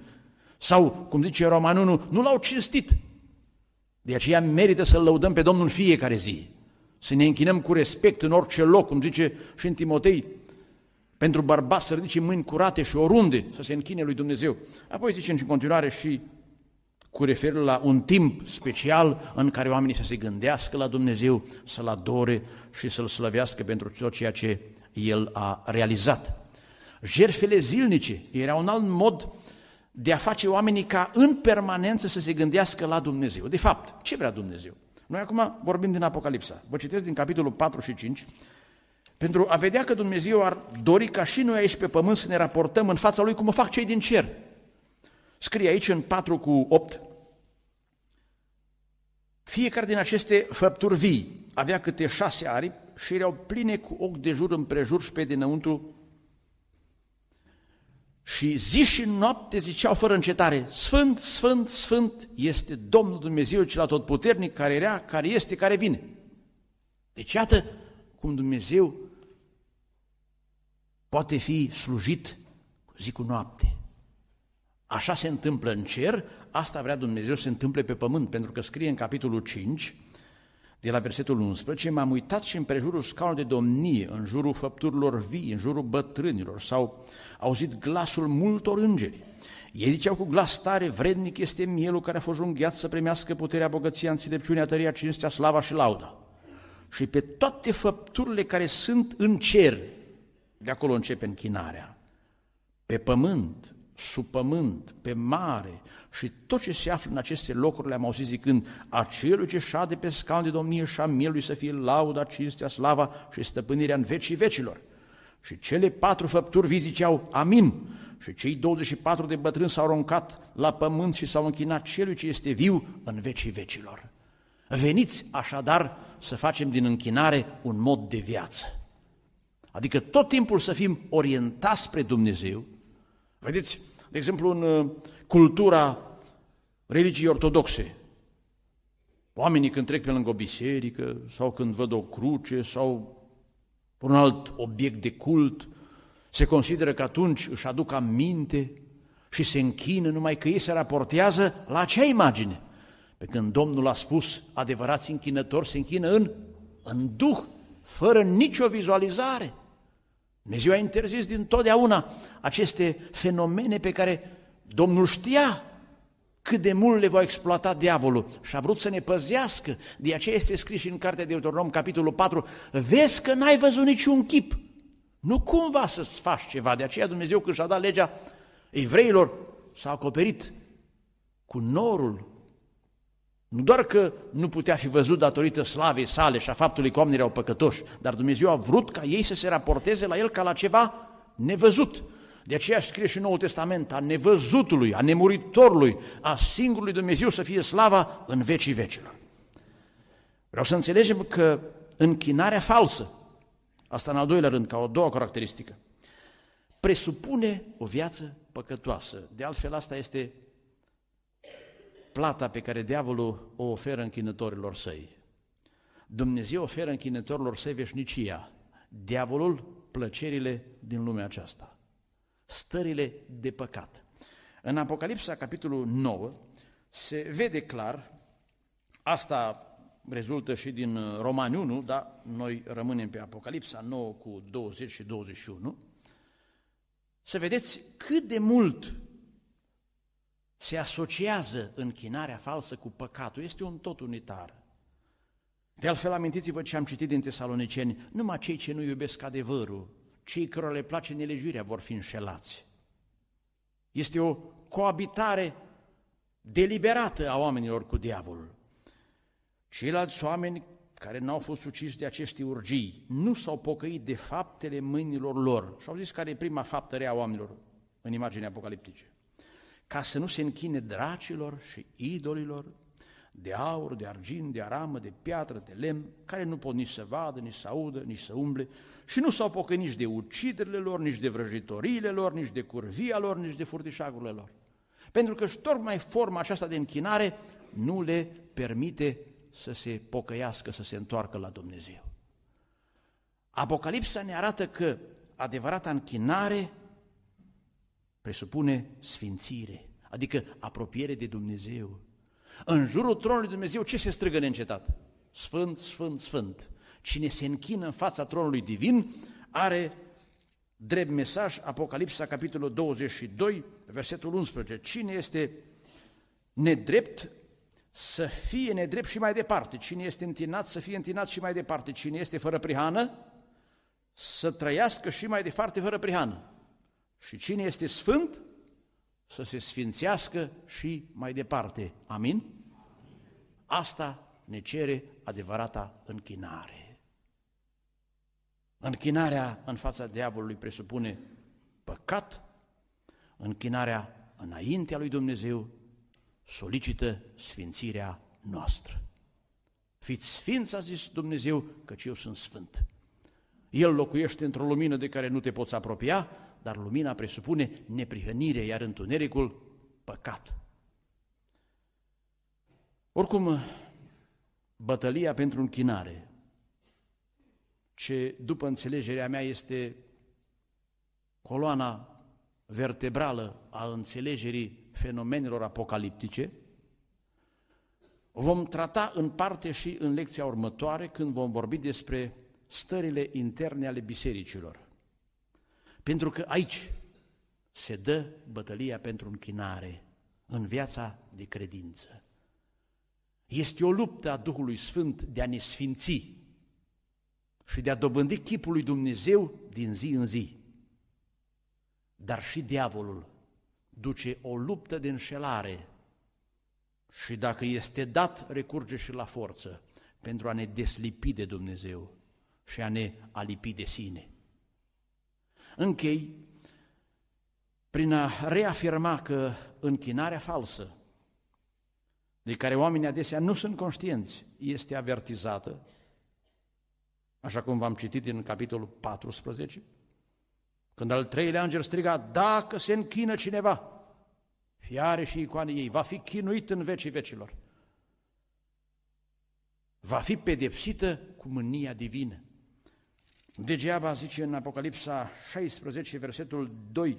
Sau, cum zice Roman 1, nu l-au cinstit. De aceea merită să-L lăudăm pe Domnul fiecare zi. Să ne închinăm cu respect în orice loc, cum zice și în Timotei, pentru bărbați să ridice mâini curate și oriunde să se închine lui Dumnezeu. Apoi zice în continuare și cu referire la un timp special în care oamenii să se gândească la Dumnezeu, să-L adore și să-L slăvească pentru tot ceea ce El a realizat. Jerfele zilnice era un alt mod de a face oamenii ca în permanență să se gândească la Dumnezeu. De fapt, ce vrea Dumnezeu? Noi acum vorbim din Apocalipsa. Vă citesc din capitolul 4 și 5, pentru a vedea că Dumnezeu ar dori ca și noi aici pe pământ să ne raportăm în fața Lui cum o fac cei din cer. Scrie aici în 4 cu 8, fiecare din aceste făpturi vii avea câte șase aripi și erau pline cu ochi de jur împrejur și pe dinăuntru și zi și noapte ziceau fără încetare, Sfânt, Sfânt, Sfânt este Domnul Dumnezeu cel atotputernic care era, care este, care vine. Deci iată cum Dumnezeu poate fi slujit zi cu noapte. Așa se întâmplă în cer, asta vrea Dumnezeu să se întâmple pe pământ, pentru că scrie în capitolul 5, de la versetul 11, m-am uitat și în prejurul scaunului de domnie, în jurul făpturilor vii, în jurul bătrânilor, s-au auzit glasul multor îngeri. Ei ziceau cu glas tare, vrednic este mielul care a fost junghiat să primească puterea, bogăția, înțelepciunea, tăria, cinstea, slava și lauda. Și pe toate făpturile care sunt în cer, de acolo începe închinarea, pe pământ, sub pământ, pe mare și tot ce se află în aceste locuri le-am auzit zicând, acelui ce șade pe scaun de domnie și a mielui să fie lauda, cinstea, slava și stăpânirea în vecii vecilor. Și cele patru făpturi vii ziceau, amin, și cei 24 de bătrâni s-au aruncat la pământ și s-au închinat celui ce este viu în vecii vecilor. Veniți așadar să facem din închinare un mod de viață. Adică tot timpul să fim orientați spre Dumnezeu, Vedeți, de exemplu, în uh, cultura religiei ortodoxe, oamenii când trec pe lângă o biserică sau când văd o cruce sau un alt obiect de cult, se consideră că atunci își aduc aminte și se închină numai că ei se raportează la acea imagine. Pe când Domnul a spus, adevărați închinători se închină în, în Duh, fără nicio vizualizare. Dumnezeu a interzis din totdeauna aceste fenomene pe care Domnul știa cât de mult le va exploata diavolul și a vrut să ne păzească. De aceea este scris și în cartea de Deuteronom, capitolul 4, vezi că n-ai văzut niciun chip. Nu cumva să-ți faci ceva. De aceea Dumnezeu când și-a dat legea evreilor s-a acoperit cu norul nu doar că nu putea fi văzut datorită slavei sale și a faptului că oamenii erau păcătoși, dar Dumnezeu a vrut ca ei să se raporteze la el ca la ceva nevăzut. De aceea scrie și Noul Testament, a nevăzutului, a nemuritorului, a singurului Dumnezeu să fie slava în vecii vecilor. Vreau să înțelegem că închinarea falsă, asta în al doilea rând, ca o doua caracteristică, presupune o viață păcătoasă. De altfel, asta este plata pe care diavolul o oferă închinătorilor săi. Dumnezeu oferă închinătorilor săi veșnicia, diavolul plăcerile din lumea aceasta, stările de păcat. În Apocalipsa, capitolul 9, se vede clar, asta rezultă și din uh, Romani 1, dar noi rămânem pe Apocalipsa 9 cu 20 și 21, să vedeți cât de mult se asociază închinarea falsă cu păcatul, este un tot unitar. De altfel, amintiți-vă ce am citit din tesaloniceni, numai cei ce nu iubesc adevărul, cei cărora le place nelegiuirea vor fi înșelați. Este o coabitare deliberată a oamenilor cu diavolul. Ceilalți oameni care n-au fost uciși de aceste urgii, nu s-au pocăit de faptele mâinilor lor. Și au zis care e prima faptă rea a oamenilor în imaginea apocaliptice ca să nu se închine dracilor și idolilor de aur, de argint, de aramă, de piatră, de lemn, care nu pot nici să vadă, nici să audă, nici să umble și nu s-au pocăit nici de uciderile lor, nici de vrăjitoriile lor, nici de curvia lor, nici de furtișagurile lor. Pentru că și tocmai forma aceasta de închinare nu le permite să se pocăiască, să se întoarcă la Dumnezeu. Apocalipsa ne arată că adevărata închinare presupune sfințire, adică apropiere de Dumnezeu. În jurul tronului Dumnezeu ce se strigă neîncetat? Sfânt, Sfânt, Sfânt. Cine se închină în fața tronului divin are drept mesaj Apocalipsa, capitolul 22, versetul 11. Cine este nedrept să fie nedrept și mai departe. Cine este întinat să fie întinat și mai departe. Cine este fără prihană să trăiască și mai departe fără prihană. Și cine este sfânt, să se sfințească și mai departe. Amin? Asta ne cere adevărata închinare. Închinarea în fața diavolului presupune păcat, închinarea înaintea lui Dumnezeu solicită sfințirea noastră. Fiți sfinți, a zis Dumnezeu, căci eu sunt sfânt. El locuiește într-o lumină de care nu te poți apropia, dar lumina presupune neprihănire, iar întunericul păcat. Oricum, bătălia pentru închinare, ce după înțelegerea mea este coloana vertebrală a înțelegerii fenomenelor apocaliptice, vom trata în parte și în lecția următoare când vom vorbi despre stările interne ale bisericilor. Pentru că aici se dă bătălia pentru închinare în viața de credință. Este o luptă a Duhului Sfânt de a ne sfinți și de a dobândi chipul lui Dumnezeu din zi în zi. Dar și diavolul duce o luptă de înșelare și dacă este dat, recurge și la forță pentru a ne deslipi de Dumnezeu și a ne alipi de sine. Închei prin a reafirma că închinarea falsă, de care oamenii adesea nu sunt conștienți, este avertizată, așa cum v-am citit în capitolul 14, când al treilea înger striga, dacă se închină cineva, fiare și icoane ei, va fi chinuit în vecii vecilor. Va fi pedepsită cu mânia divină. Degeaba zice în Apocalipsa 16, versetul 2,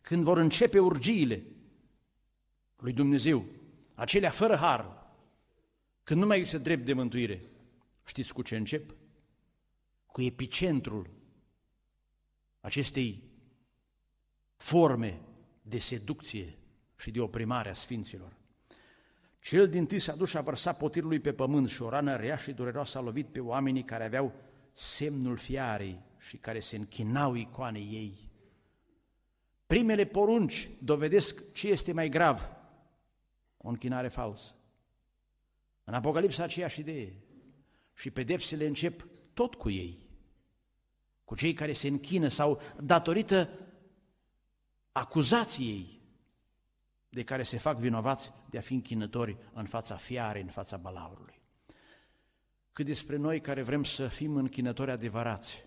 când vor începe urgiile lui Dumnezeu, acelea fără har, când nu mai există drept de mântuire, știți cu ce încep? Cu epicentrul acestei forme de seducție și de oprimare a sfinților. Cel din tâi s-a dus și a vărsat potirului pe pământ și o rană rea și dureroasă a lovit pe oamenii care aveau semnul fiarei și care se închinau icoanei ei. Primele porunci dovedesc ce este mai grav, o închinare falsă. În Apocalipsa aceeași idee și pedepsele încep tot cu ei, cu cei care se închină sau datorită acuzației de care se fac vinovați de a fi închinători în fața fiarei, în fața balaurului cât despre noi care vrem să fim închinători adevărați.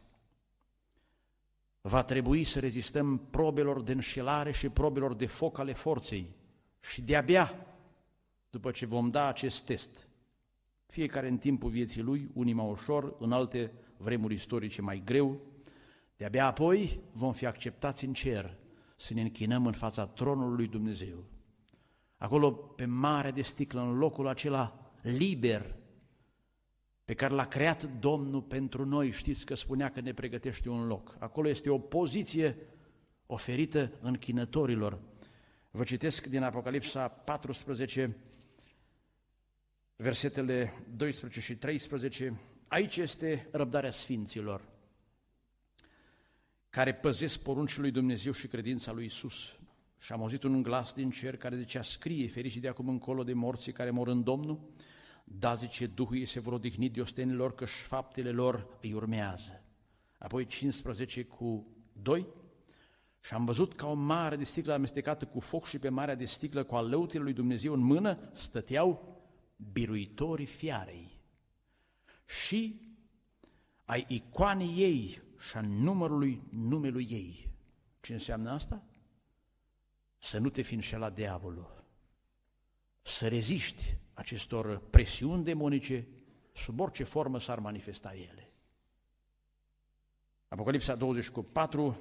Va trebui să rezistăm probelor de înșelare și probelor de foc ale forței și de-abia, după ce vom da acest test, fiecare în timpul vieții lui, unii mai ușor, în alte vremuri istorice mai greu, de-abia apoi vom fi acceptați în cer să ne închinăm în fața tronului lui Dumnezeu. Acolo, pe mare de sticlă, în locul acela liber, pe care l-a creat Domnul pentru noi. Știți că spunea că ne pregătește un loc. Acolo este o poziție oferită închinătorilor. Vă citesc din Apocalipsa 14, versetele 12 și 13. Aici este răbdarea sfinților care păzesc poruncii lui Dumnezeu și credința lui Isus. Și am auzit un glas din cer care zicea, scrie, fericit de acum încolo de morții care mor în Domnul, da, zice, Duhul ei se vor odihni ostenilor că și faptele lor îi urmează. Apoi 15 cu 2. Și am văzut ca o mare de sticlă amestecată cu foc și pe marea de sticlă cu alăutele lui Dumnezeu în mână stăteau biruitorii fiarei. Și ai icoanei ei și a numărului numelui ei. Ce înseamnă asta? Să nu te fi înșelat diavolul să reziști acestor presiuni demonice sub orice formă s-ar manifesta ele. Apocalipsa 24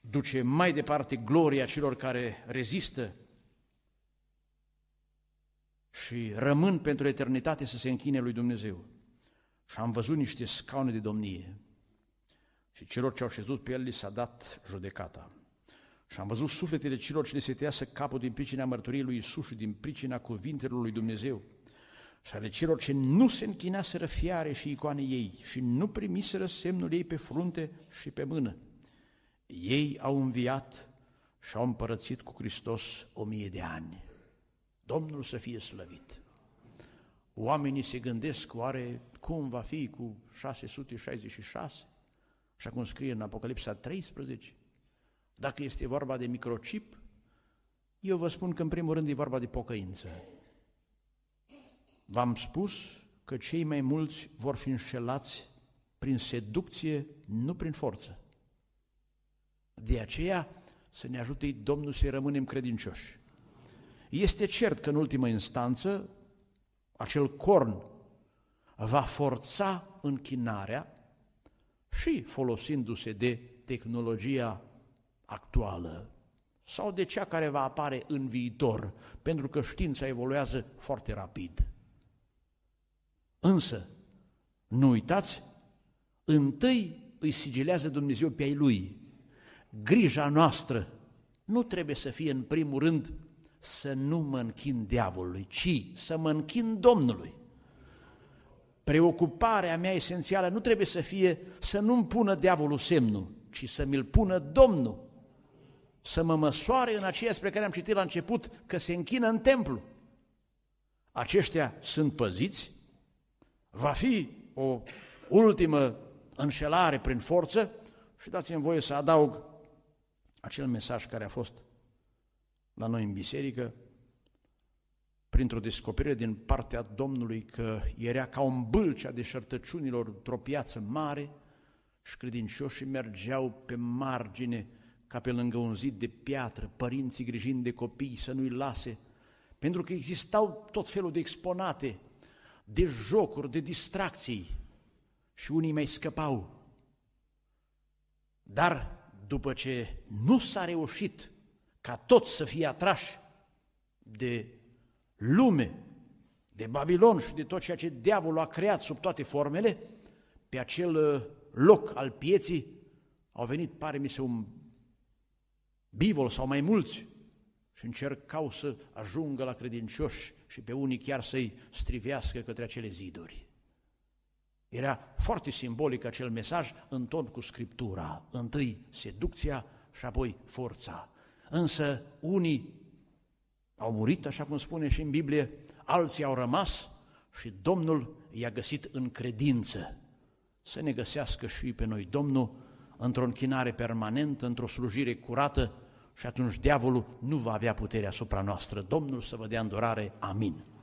duce mai departe gloria celor care rezistă și rămân pentru eternitate să se închine lui Dumnezeu. Și am văzut niște scaune de domnie și celor ce au șezut pe el li s-a dat judecata. Și am văzut sufletele celor ce le seteasă capul din pricina mărturiei lui Isus și din pricina cuvintelor lui Dumnezeu și ale celor ce nu se închinaseră fiare și icoane ei și nu primiseră semnul ei pe frunte și pe mână. Ei au înviat și au împărățit cu Hristos o mie de ani. Domnul să fie slăvit! Oamenii se gândesc oare cum va fi cu 666, așa cum scrie în Apocalipsa 13, dacă este vorba de microchip, eu vă spun că în primul rând e vorba de pocăință. V-am spus că cei mai mulți vor fi înșelați prin seducție, nu prin forță. De aceea să ne ajute Domnul să rămânem credincioși. Este cert că în ultimă instanță acel corn va forța închinarea și folosindu-se de tehnologia actuală sau de cea care va apare în viitor, pentru că știința evoluează foarte rapid. Însă, nu uitați, întâi îi sigilează Dumnezeu pe ai Lui. Grija noastră nu trebuie să fie în primul rând să nu mă închin diavolului, ci să mă închin Domnului. Preocuparea mea esențială nu trebuie să fie să nu-mi pună diavolul semnul, ci să mi-l pună Domnul să mă măsoare în aceea spre care am citit la început, că se închină în templu. Aceștia sunt păziți, va fi o ultimă înșelare prin forță și dați-mi voie să adaug acel mesaj care a fost la noi în biserică, printr-o descoperire din partea Domnului că era ca un bâlce a deșertăciunilor într-o piață mare și credincioșii mergeau pe margine ca pe lângă un zid de piatră, părinții grijind de copii să nu-i lase, pentru că existau tot felul de exponate, de jocuri, de distracții și unii mai scăpau. Dar după ce nu s-a reușit ca toți să fie atrași de lume, de Babilon și de tot ceea ce diavolul a creat sub toate formele, pe acel loc al pieții au venit, pare mi se, un bivol sau mai mulți și încercau să ajungă la credincioși și pe unii chiar să-i strivească către acele ziduri. Era foarte simbolic acel mesaj în ton cu Scriptura, întâi seducția și apoi forța. Însă unii au murit, așa cum spune și în Biblie, alții au rămas și Domnul i-a găsit în credință. Să ne găsească și pe noi Domnul într-o închinare permanentă, într-o slujire curată și atunci diavolul nu va avea putere asupra noastră. Domnul să vă dea îndurare. Amin.